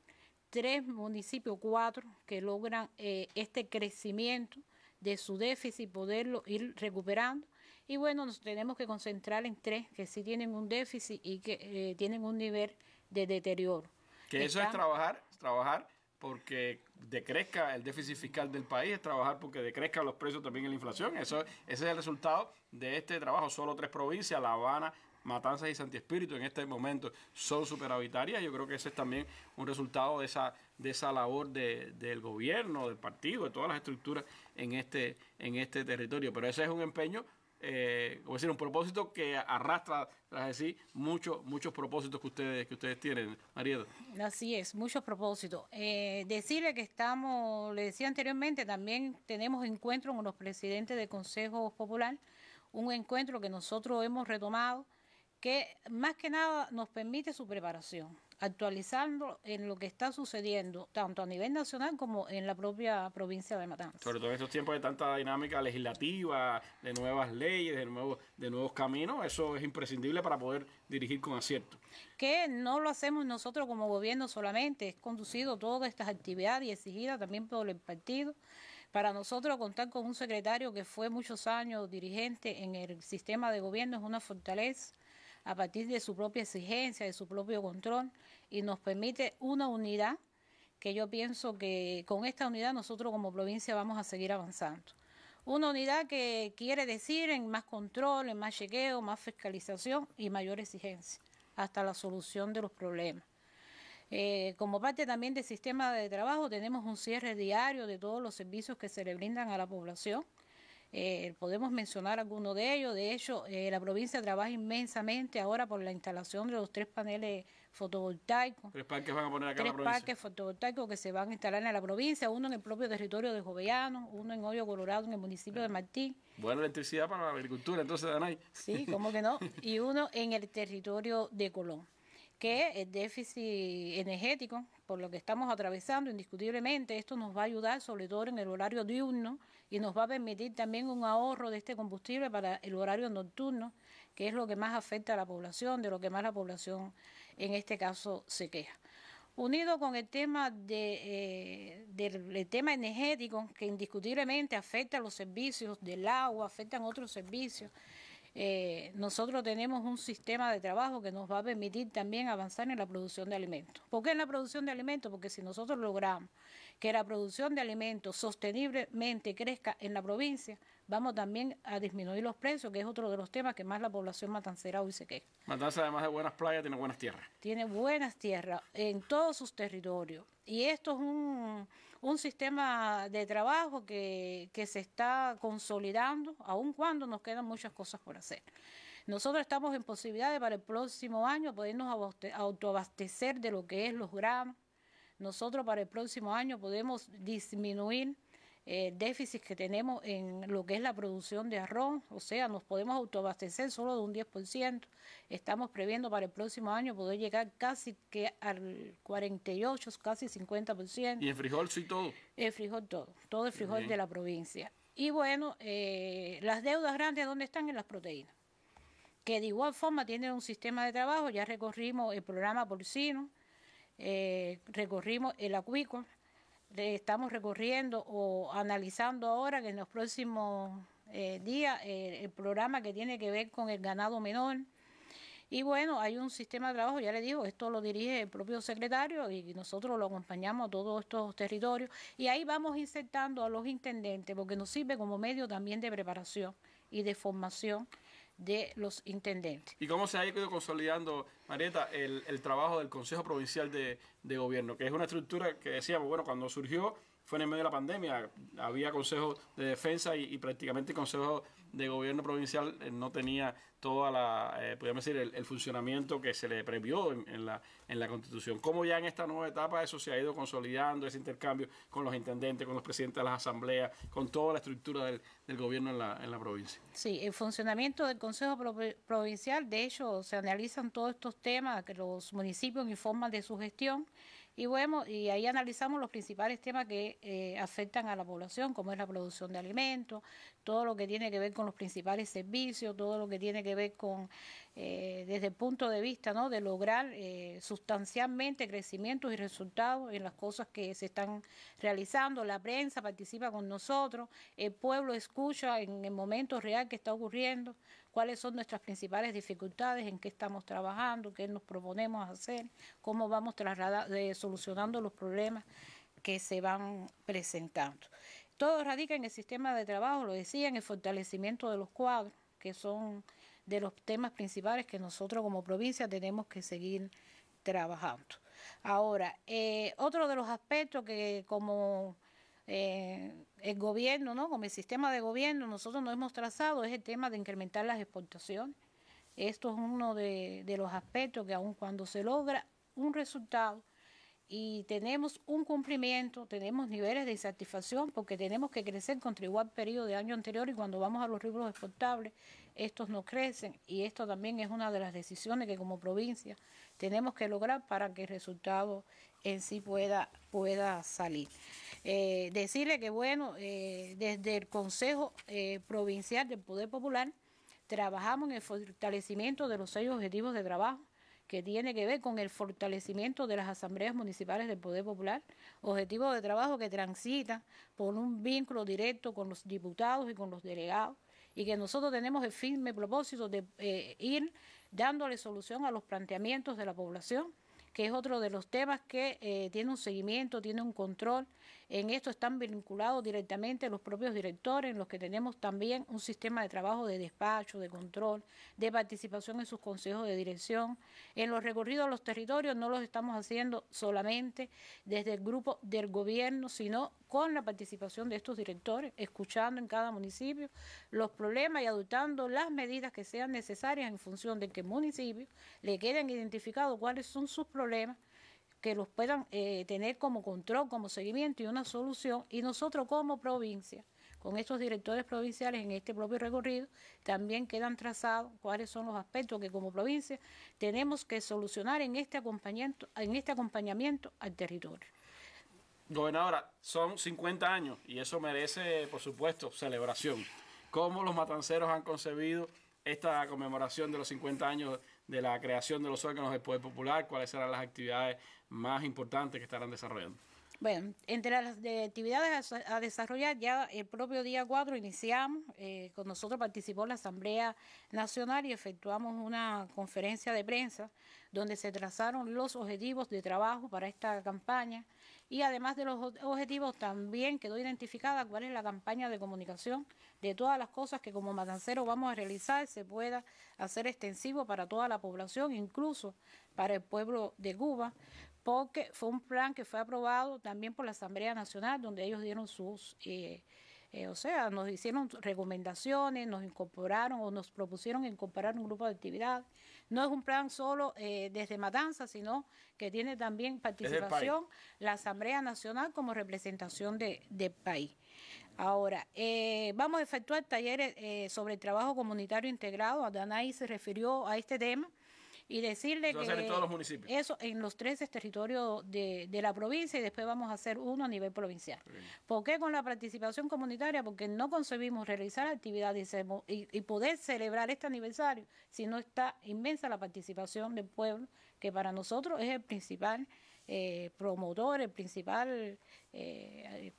tres municipios, cuatro, que logran eh, este crecimiento de su déficit, poderlo ir recuperando. Y bueno, nos tenemos que concentrar en tres que sí tienen un déficit y que tienen un nivel de deterioro. Que eso es trabajar, trabajar porque decrezca el déficit fiscal del país, es trabajar porque decrezcan los precios también en la inflación. Eso, ese es el resultado de este trabajo. Solo tres provincias, La Habana, Matanzas y Santi Espíritu en este momento son superavitarias. Yo creo que ese es también un resultado de esa, de esa labor de, del gobierno, del partido, de todas las estructuras en este, en este territorio. Pero ese es un empeño eh, como decir, un propósito que arrastra tras muchos, muchos propósitos que ustedes, que ustedes tienen, Marieta. Así es, muchos propósitos. Eh, decirle que estamos, le decía anteriormente, también tenemos encuentro con los presidentes del Consejo Popular, un encuentro que nosotros hemos retomado, que más que nada nos permite su preparación actualizando en lo que está sucediendo, tanto a nivel nacional como en la propia provincia de Matanzas. Sobre todo en estos tiempos de tanta dinámica legislativa, de nuevas leyes, de nuevos, de nuevos caminos, eso es imprescindible para poder dirigir con acierto. Que no lo hacemos nosotros como gobierno solamente, es conducido todas estas actividades y exigidas también por el partido. Para nosotros contar con un secretario que fue muchos años dirigente en el sistema de gobierno es una fortaleza a partir de su propia exigencia, de su propio control, y nos permite una unidad que yo pienso que con esta unidad nosotros como provincia vamos a seguir avanzando. Una unidad que quiere decir en más control, en más chequeo, más fiscalización y mayor exigencia hasta la solución de los problemas. Eh, como parte también del sistema de trabajo tenemos un cierre diario de todos los servicios que se le brindan a la población. Eh, podemos mencionar algunos de ellos. De hecho, eh, la provincia trabaja inmensamente ahora por la instalación de los tres paneles fotovoltaicos. Tres parques fotovoltaicos que se van a instalar en la provincia, uno en el propio territorio de Joveano uno en Hoyo Colorado, en el municipio de ah. Martín. Buena electricidad para la agricultura, entonces, Danay. Sí, cómo que no. Y uno en el territorio de Colón que el déficit energético, por lo que estamos atravesando indiscutiblemente, esto nos va a ayudar sobre todo en el horario diurno, y nos va a permitir también un ahorro de este combustible para el horario nocturno, que es lo que más afecta a la población, de lo que más la población en este caso se queja. Unido con el tema de, eh, tema energético, que indiscutiblemente afecta a los servicios del agua, afectan otros servicios. Eh, nosotros tenemos un sistema de trabajo que nos va a permitir también avanzar en la producción de alimentos. ¿Por qué en la producción de alimentos? Porque si nosotros logramos que la producción de alimentos sosteniblemente crezca en la provincia, vamos también a disminuir los precios, que es otro de los temas que más la población matancera hoy se queja. Matanza, además de buenas playas, tiene buenas tierras. Tiene buenas tierras en todos sus territorios. Y esto es un, sistema de trabajo que, se está consolidando, aun cuando nos quedan muchas cosas por hacer. Nosotros estamos en posibilidades para el próximo año podernos autoabastecer de lo que es los gramos, nosotros para el próximo año podemos disminuir el eh, déficit que tenemos en lo que es la producción de arroz, o sea, nos podemos autoabastecer solo de un 10%. Estamos previendo para el próximo año poder llegar casi que al 48, casi 50%. ¿Y el frijol sí todo? El frijol todo, todo el frijol de la provincia. Y bueno, eh, las deudas grandes, ¿dónde están? En las proteínas, que de igual forma tienen un sistema de trabajo, ya recorrimos el programa porcino, eh, recorrimos el acuícola, estamos recorriendo o analizando ahora que en los próximos eh, días eh, el programa que tiene que ver con el ganado menor. Y bueno, hay un sistema de trabajo, ya le digo, esto lo dirige el propio secretario y nosotros lo acompañamos a todos estos territorios. Y ahí vamos insertando a los intendentes, porque nos sirve como medio también de preparación y de formación de los intendentes. ¿Y cómo se ha ido consolidando, Marieta, el, trabajo del Consejo Provincial de, de Gobierno? Que es una estructura que decíamos, bueno, cuando surgió fue en el medio de la pandemia. Había consejo de defensa y, prácticamente el consejo de gobierno provincial eh, no tenía toda la, eh, podríamos decir, el, funcionamiento que se le previó en, la, en la constitución. ¿Cómo ya en esta nueva etapa eso se ha ido consolidando, ese intercambio con los intendentes, con los presidentes de las asambleas, con toda la estructura del, gobierno en la, en la provincia. Sí, el funcionamiento del consejo provincial, de hecho, se analizan todos estos temas que los municipios informan de su gestión y y ahí analizamos los principales temas que eh, afectan a la población, como es la producción de alimentos, todo lo que tiene que ver con los principales servicios, todo lo que tiene que ver con, eh, desde el punto de vista de lograr eh, sustancialmente crecimientos y resultados en las cosas que se están realizando. La prensa participa con nosotros, el pueblo escucha en el momento real que está ocurriendo, cuáles son nuestras principales dificultades, en qué estamos trabajando, qué nos proponemos hacer, cómo vamos eh, solucionando los problemas que se van presentando. Todo radica en el sistema de trabajo, lo decía, en el fortalecimiento de los cuadros, que son de los temas principales que nosotros como provincia tenemos que seguir trabajando. Ahora, eh, otro de los aspectos que como eh, el gobierno, ¿no? como el sistema de gobierno, nosotros nos hemos trazado es el tema de incrementar las exportaciones. Esto es uno de, de los aspectos que aun cuando se logra un resultado, y tenemos un cumplimiento, tenemos niveles de satisfacción porque tenemos que crecer contra igual periodo de año anterior y cuando vamos a los rubros exportables, estos no crecen y esto también es una de las decisiones que como provincia tenemos que lograr para que el resultado en sí pueda, pueda salir. Eh, decirle que bueno, eh, desde el Consejo eh, Provincial del Poder Popular trabajamos en el fortalecimiento de los seis objetivos de trabajo que tiene que ver con el fortalecimiento de las asambleas municipales del Poder Popular, objetivo de trabajo que transita por un vínculo directo con los diputados y con los delegados, y que nosotros tenemos el firme propósito de eh, ir dándole solución a los planteamientos de la población que es otro de los temas que eh, tiene un seguimiento, tiene un control en esto están vinculados directamente los propios directores, en los que tenemos también un sistema de trabajo de despacho, de control, de participación en sus consejos de dirección. En los recorridos a los territorios no los estamos haciendo solamente desde el grupo del gobierno, sino con la participación de estos directores, escuchando en cada municipio los problemas y adoptando las medidas que sean necesarias en función de que el municipio le queden identificados cuáles son sus problemas que los puedan eh, tener como control, como seguimiento y una solución. Y nosotros como provincia, con estos directores provinciales en este propio recorrido, también quedan trazados cuáles son los aspectos que como provincia tenemos que solucionar en este acompañamiento, en este acompañamiento al territorio. Gobernadora, son 50 años y eso merece, por supuesto, celebración. ¿Cómo los matanceros han concebido esta conmemoración de los 50 años de la creación de los órganos del Poder Popular? ¿Cuáles serán las actividades más importantes que estarán desarrollando. Bueno, entre las actividades a, desarrollar, ya el propio día 4 iniciamos, eh, con nosotros participó la Asamblea Nacional y efectuamos una conferencia de prensa donde se trazaron los objetivos de trabajo para esta campaña y además de los objetivos también quedó identificada cuál es la campaña de comunicación de todas las cosas que como matancero vamos a realizar, se pueda hacer extensivo para toda la población, incluso para el pueblo de Cuba porque fue un plan que fue aprobado también por la Asamblea Nacional, donde ellos dieron sus, eh, eh, o sea, nos hicieron recomendaciones, nos incorporaron o nos propusieron incorporar un grupo de actividad. No es un plan solo eh, desde Matanza, sino que tiene también participación la Asamblea Nacional como representación de, del país. Ahora, vamos a efectuar talleres sobre el trabajo comunitario integrado. Adanaí se refirió a este tema y decirle que... Eso en los 13 territorios de, la provincia y después vamos a hacer uno a nivel provincial. ¿Por qué con la participación comunitaria? Porque no concebimos realizar actividades y, poder celebrar este aniversario si no está inmensa la participación del pueblo, que para nosotros es el principal eh, promotor, el principal... Eh,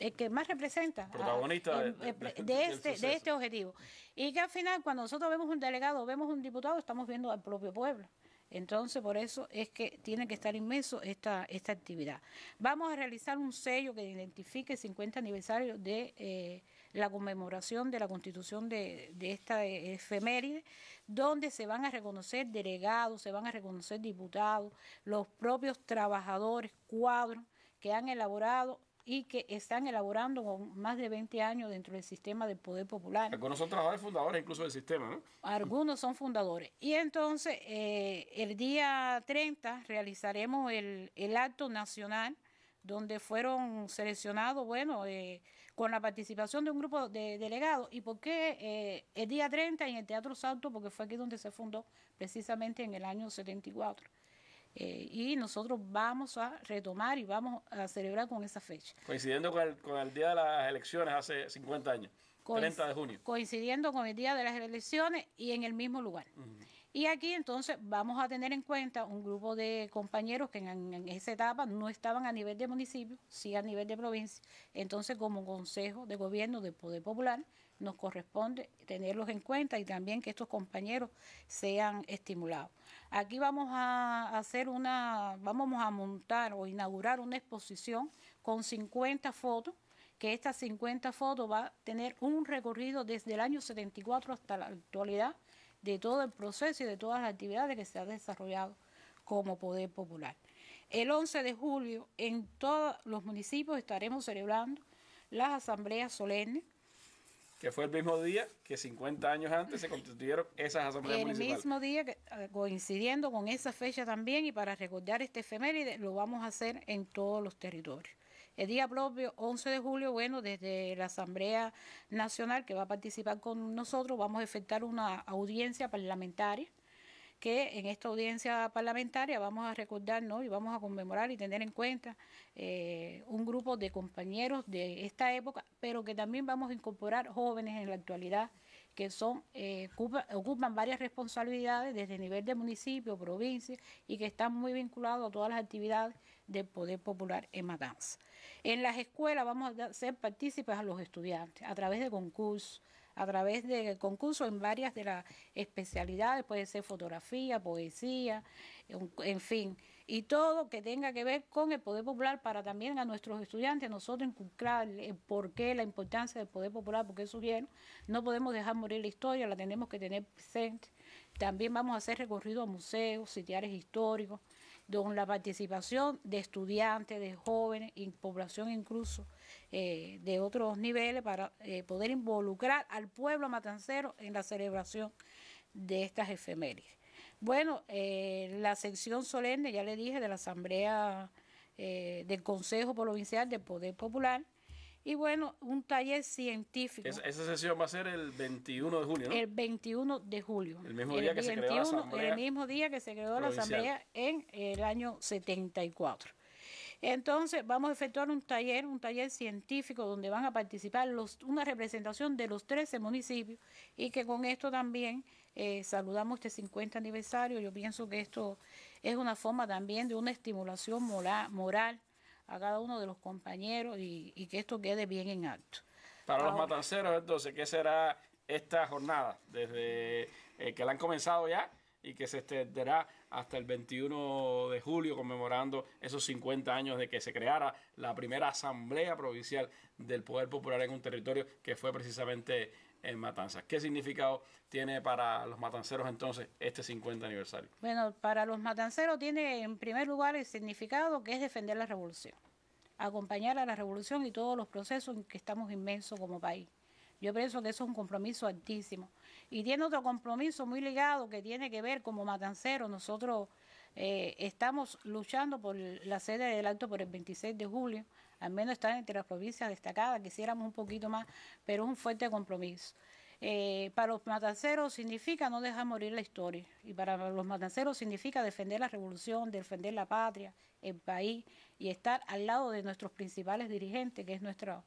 el que más representa de, este, este, objetivo. Y que al final, cuando nosotros vemos un delegado, vemos un diputado, estamos viendo al propio pueblo. Entonces, por eso es que tiene que estar inmenso esta, esta actividad. Vamos a realizar un sello que identifique el 50 aniversario de eh, la conmemoración de la constitución de, de, esta efeméride, donde se van a reconocer delegados, se van a reconocer diputados, los propios trabajadores, cuadros que han elaborado y que están elaborando con más de 20 años dentro del sistema del Poder Popular. Algunos son trabajadores fundadores incluso del sistema, ¿no? Algunos son fundadores. Y entonces eh, el día 30 realizaremos el, acto nacional donde fueron seleccionados, bueno, eh, con la participación de un grupo de delegados. ¿Y por qué eh, el día 30 en el Teatro Salto? Porque fue aquí donde se fundó, precisamente en el año 74. Eh, y nosotros vamos a retomar y vamos a celebrar con esa fecha. Coincidiendo con el, día de las elecciones hace 50 años, 30 de junio. Coincidiendo con el día de las elecciones y en el mismo lugar. Y aquí entonces vamos a tener en cuenta un grupo de compañeros que en, en, esa etapa no estaban a nivel de municipio, sí a nivel de provincia. Entonces como Consejo de Gobierno del Poder Popular nos corresponde tenerlos en cuenta y también que estos compañeros sean estimulados. Aquí vamos a hacer una, vamos a montar o inaugurar una exposición con 50 fotos, que estas 50 fotos va a tener un recorrido desde el año 74 hasta la actualidad de todo el proceso y de todas las actividades que se ha desarrollado como Poder Popular. El 11 de julio en todos los municipios estaremos celebrando las asambleas solemnes que fue el mismo día que 50 años antes se constituyeron esas asambleas el municipales. El mismo día, eh, coincidiendo con esa fecha también, y para recordar este efeméride, lo vamos a hacer en todos los territorios. El día propio, 11 de julio, bueno, desde la Asamblea Nacional que va a participar con nosotros, vamos a efectuar una audiencia parlamentaria que en esta audiencia parlamentaria vamos a recordar y vamos a conmemorar y tener en cuenta eh, un grupo de compañeros de esta época, pero que también vamos a incorporar jóvenes en la actualidad que son eh, ocupan varias responsabilidades desde el nivel de municipio, provincia y que están muy vinculados a todas las actividades del Poder Popular en Matanzas. En las escuelas vamos a ser partícipes a los estudiantes a través de concursos, a través del concurso en varias de las especialidades, puede ser fotografía, poesía, en fin, y todo que tenga que ver con el poder popular para también a nuestros estudiantes, nosotros inculcar el qué la importancia del poder popular, porque su bien, no podemos dejar morir la historia, la tenemos que tener presente. También vamos a hacer recorrido a museos, sitiares históricos, con la participación de estudiantes, de jóvenes, y población incluso eh, de otros niveles para eh, poder involucrar al pueblo matancero en la celebración de estas efemérides. Bueno, eh, la sección solemne, ya le dije, de la Asamblea del Consejo Provincial del Poder Popular, y bueno, un taller científico. esa sesión va a ser el 21 de julio, ¿no? El 21 de julio. El mismo día que se creó la asamblea. El mismo día que se creó la asamblea en el año 74. Entonces, vamos a efectuar un taller, un taller científico donde van a participar los, una representación de los 13 municipios y que con esto también eh, saludamos este 50 aniversario. Yo pienso que esto es una forma también de una estimulación moral, moral a cada uno de los compañeros y, que esto quede bien en acto. Para los matanceros, entonces, ¿qué será esta jornada? Desde eh, que la han comenzado ya y que se extenderá hasta el 21 de julio conmemorando esos 50 años de que se creara la primera asamblea provincial del Poder Popular en un territorio que fue precisamente en Matanzas. ¿Qué significado tiene para los matanceros entonces este 50 aniversario? Bueno, para los matanceros tiene en primer lugar el significado que es defender la revolución, acompañar a la revolución y todos los procesos en que estamos inmensos como país. Yo pienso que eso es un compromiso altísimo. Y tiene otro compromiso muy ligado que tiene que ver como matanceros. Nosotros eh, estamos luchando por la sede del alto por el 26 de julio al menos estar entre las provincias destacadas, quisiéramos un poquito más, pero es un fuerte compromiso. Eh, para los mataceros significa no dejar morir la historia. Y para los mataceros significa defender la revolución, defender la patria, el país y estar al lado de nuestros principales dirigentes, que es nuestro,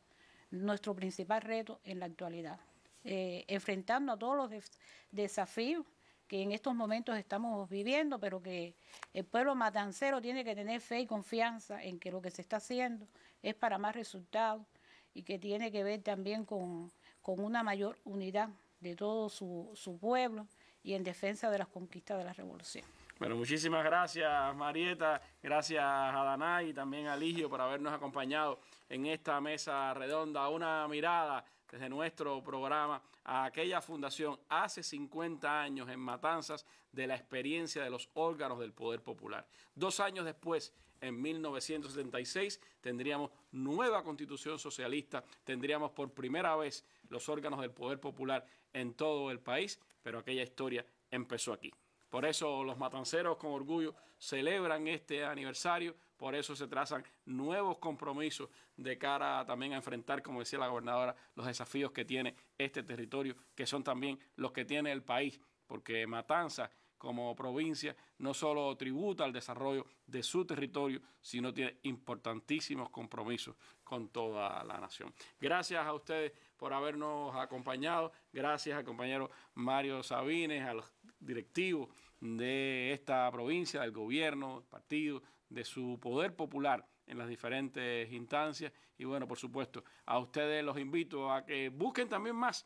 nuestro principal reto en la actualidad. Eh, enfrentando a todos los desafíos que en estos momentos estamos viviendo, pero que el pueblo matancero tiene que tener fe y confianza en que lo que se está haciendo es para más resultados y que tiene que ver también con, una mayor unidad de todo su pueblo y en defensa de las conquistas de la revolución. Bueno, muchísimas gracias Marieta, gracias a Danay y también a Ligio por habernos acompañado en esta mesa redonda. Una mirada desde nuestro programa a aquella fundación hace 50 años en Matanzas de la experiencia de los órganos del poder popular. Dos años después, en 1976 tendríamos nueva constitución socialista, tendríamos por primera vez los órganos del poder popular en todo el país, pero aquella historia empezó aquí. Por eso los matanceros con orgullo celebran este aniversario, por eso se trazan nuevos compromisos de cara también a enfrentar, como decía la gobernadora, los desafíos que tiene este territorio, que son también los que tiene el país, porque Matanza como provincia no solo tributa al desarrollo de su territorio, sino tiene importantísimos compromisos con toda la nación. Gracias a ustedes por habernos acompañado, gracias al compañero Mario Sabines, a los directivos de esta provincia, del gobierno, del partido, de su poder popular en las diferentes instancias. Y bueno, por supuesto, a ustedes los invito a que busquen también más.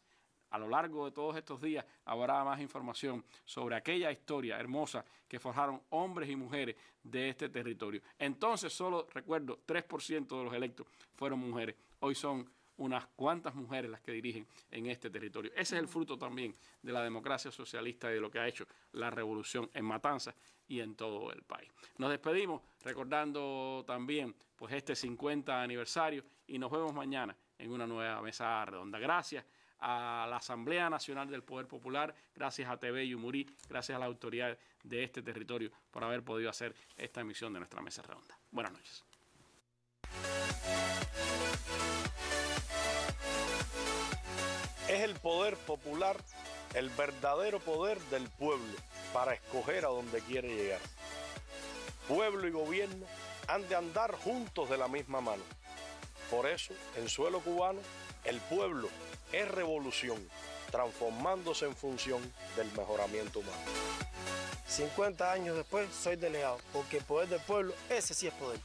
A lo largo de todos estos días habrá más información sobre aquella historia hermosa que forjaron hombres y mujeres de este territorio. Entonces, solo recuerdo, 3% de los electos fueron mujeres. Hoy son unas cuantas mujeres las que dirigen en este territorio. Ese es el fruto también de la democracia socialista y de lo que ha hecho la revolución en Matanzas y en todo el país. Nos despedimos recordando también pues este 50 aniversario y nos vemos mañana en una nueva mesa redonda. Gracias a la Asamblea Nacional del Poder Popular, gracias a TV Yumurí, gracias a la autoridad de este territorio por haber podido hacer esta emisión de nuestra mesa redonda. Buenas noches. Es el poder popular, el verdadero poder del pueblo para escoger a donde quiere llegar. Pueblo y gobierno han de andar juntos de la misma mano. Por eso, en suelo cubano, el pueblo es revolución, transformándose en función del mejoramiento humano. 50 años después soy delegado, porque el poder del pueblo, ese sí es poder.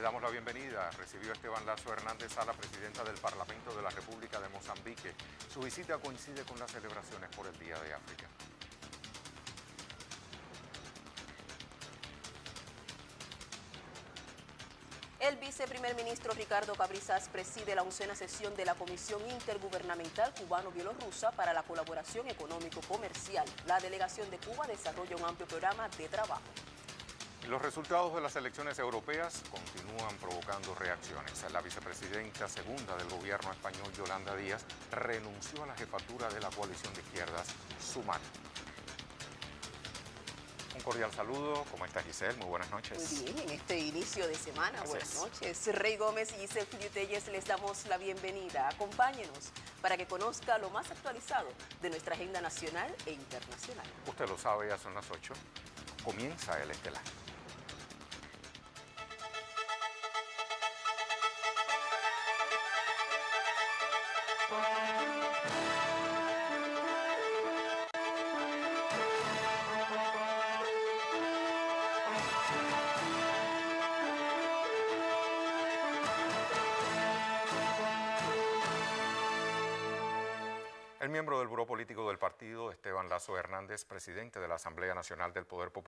Le damos la bienvenida. Recibió Esteban Lazo Hernández a la presidenta del Parlamento de la República de Mozambique. Su visita coincide con las celebraciones por el Día de África. El viceprimer ministro Ricardo Cabrizas preside la oncena sesión de la Comisión Intergubernamental Cubano-Bielorrusa para la colaboración económico-comercial. La delegación de Cuba desarrolla un amplio programa de trabajo. Los resultados de las elecciones europeas continúan provocando reacciones. La vicepresidenta segunda del gobierno español, Yolanda Díaz, renunció a la jefatura de la coalición de izquierdas, Sumar. Un cordial saludo. ¿Cómo estás, Giselle? Muy buenas noches. Muy bien, en este inicio de semana. Buenas noches. Rey Gómez y Giselle Filiutelles les damos la bienvenida. Acompáñenos para que conozca lo más actualizado de nuestra agenda nacional e internacional. Usted lo sabe, ya son las 8. Comienza el estelar. Hernández, presidente de la Asamblea Nacional del Poder Popular.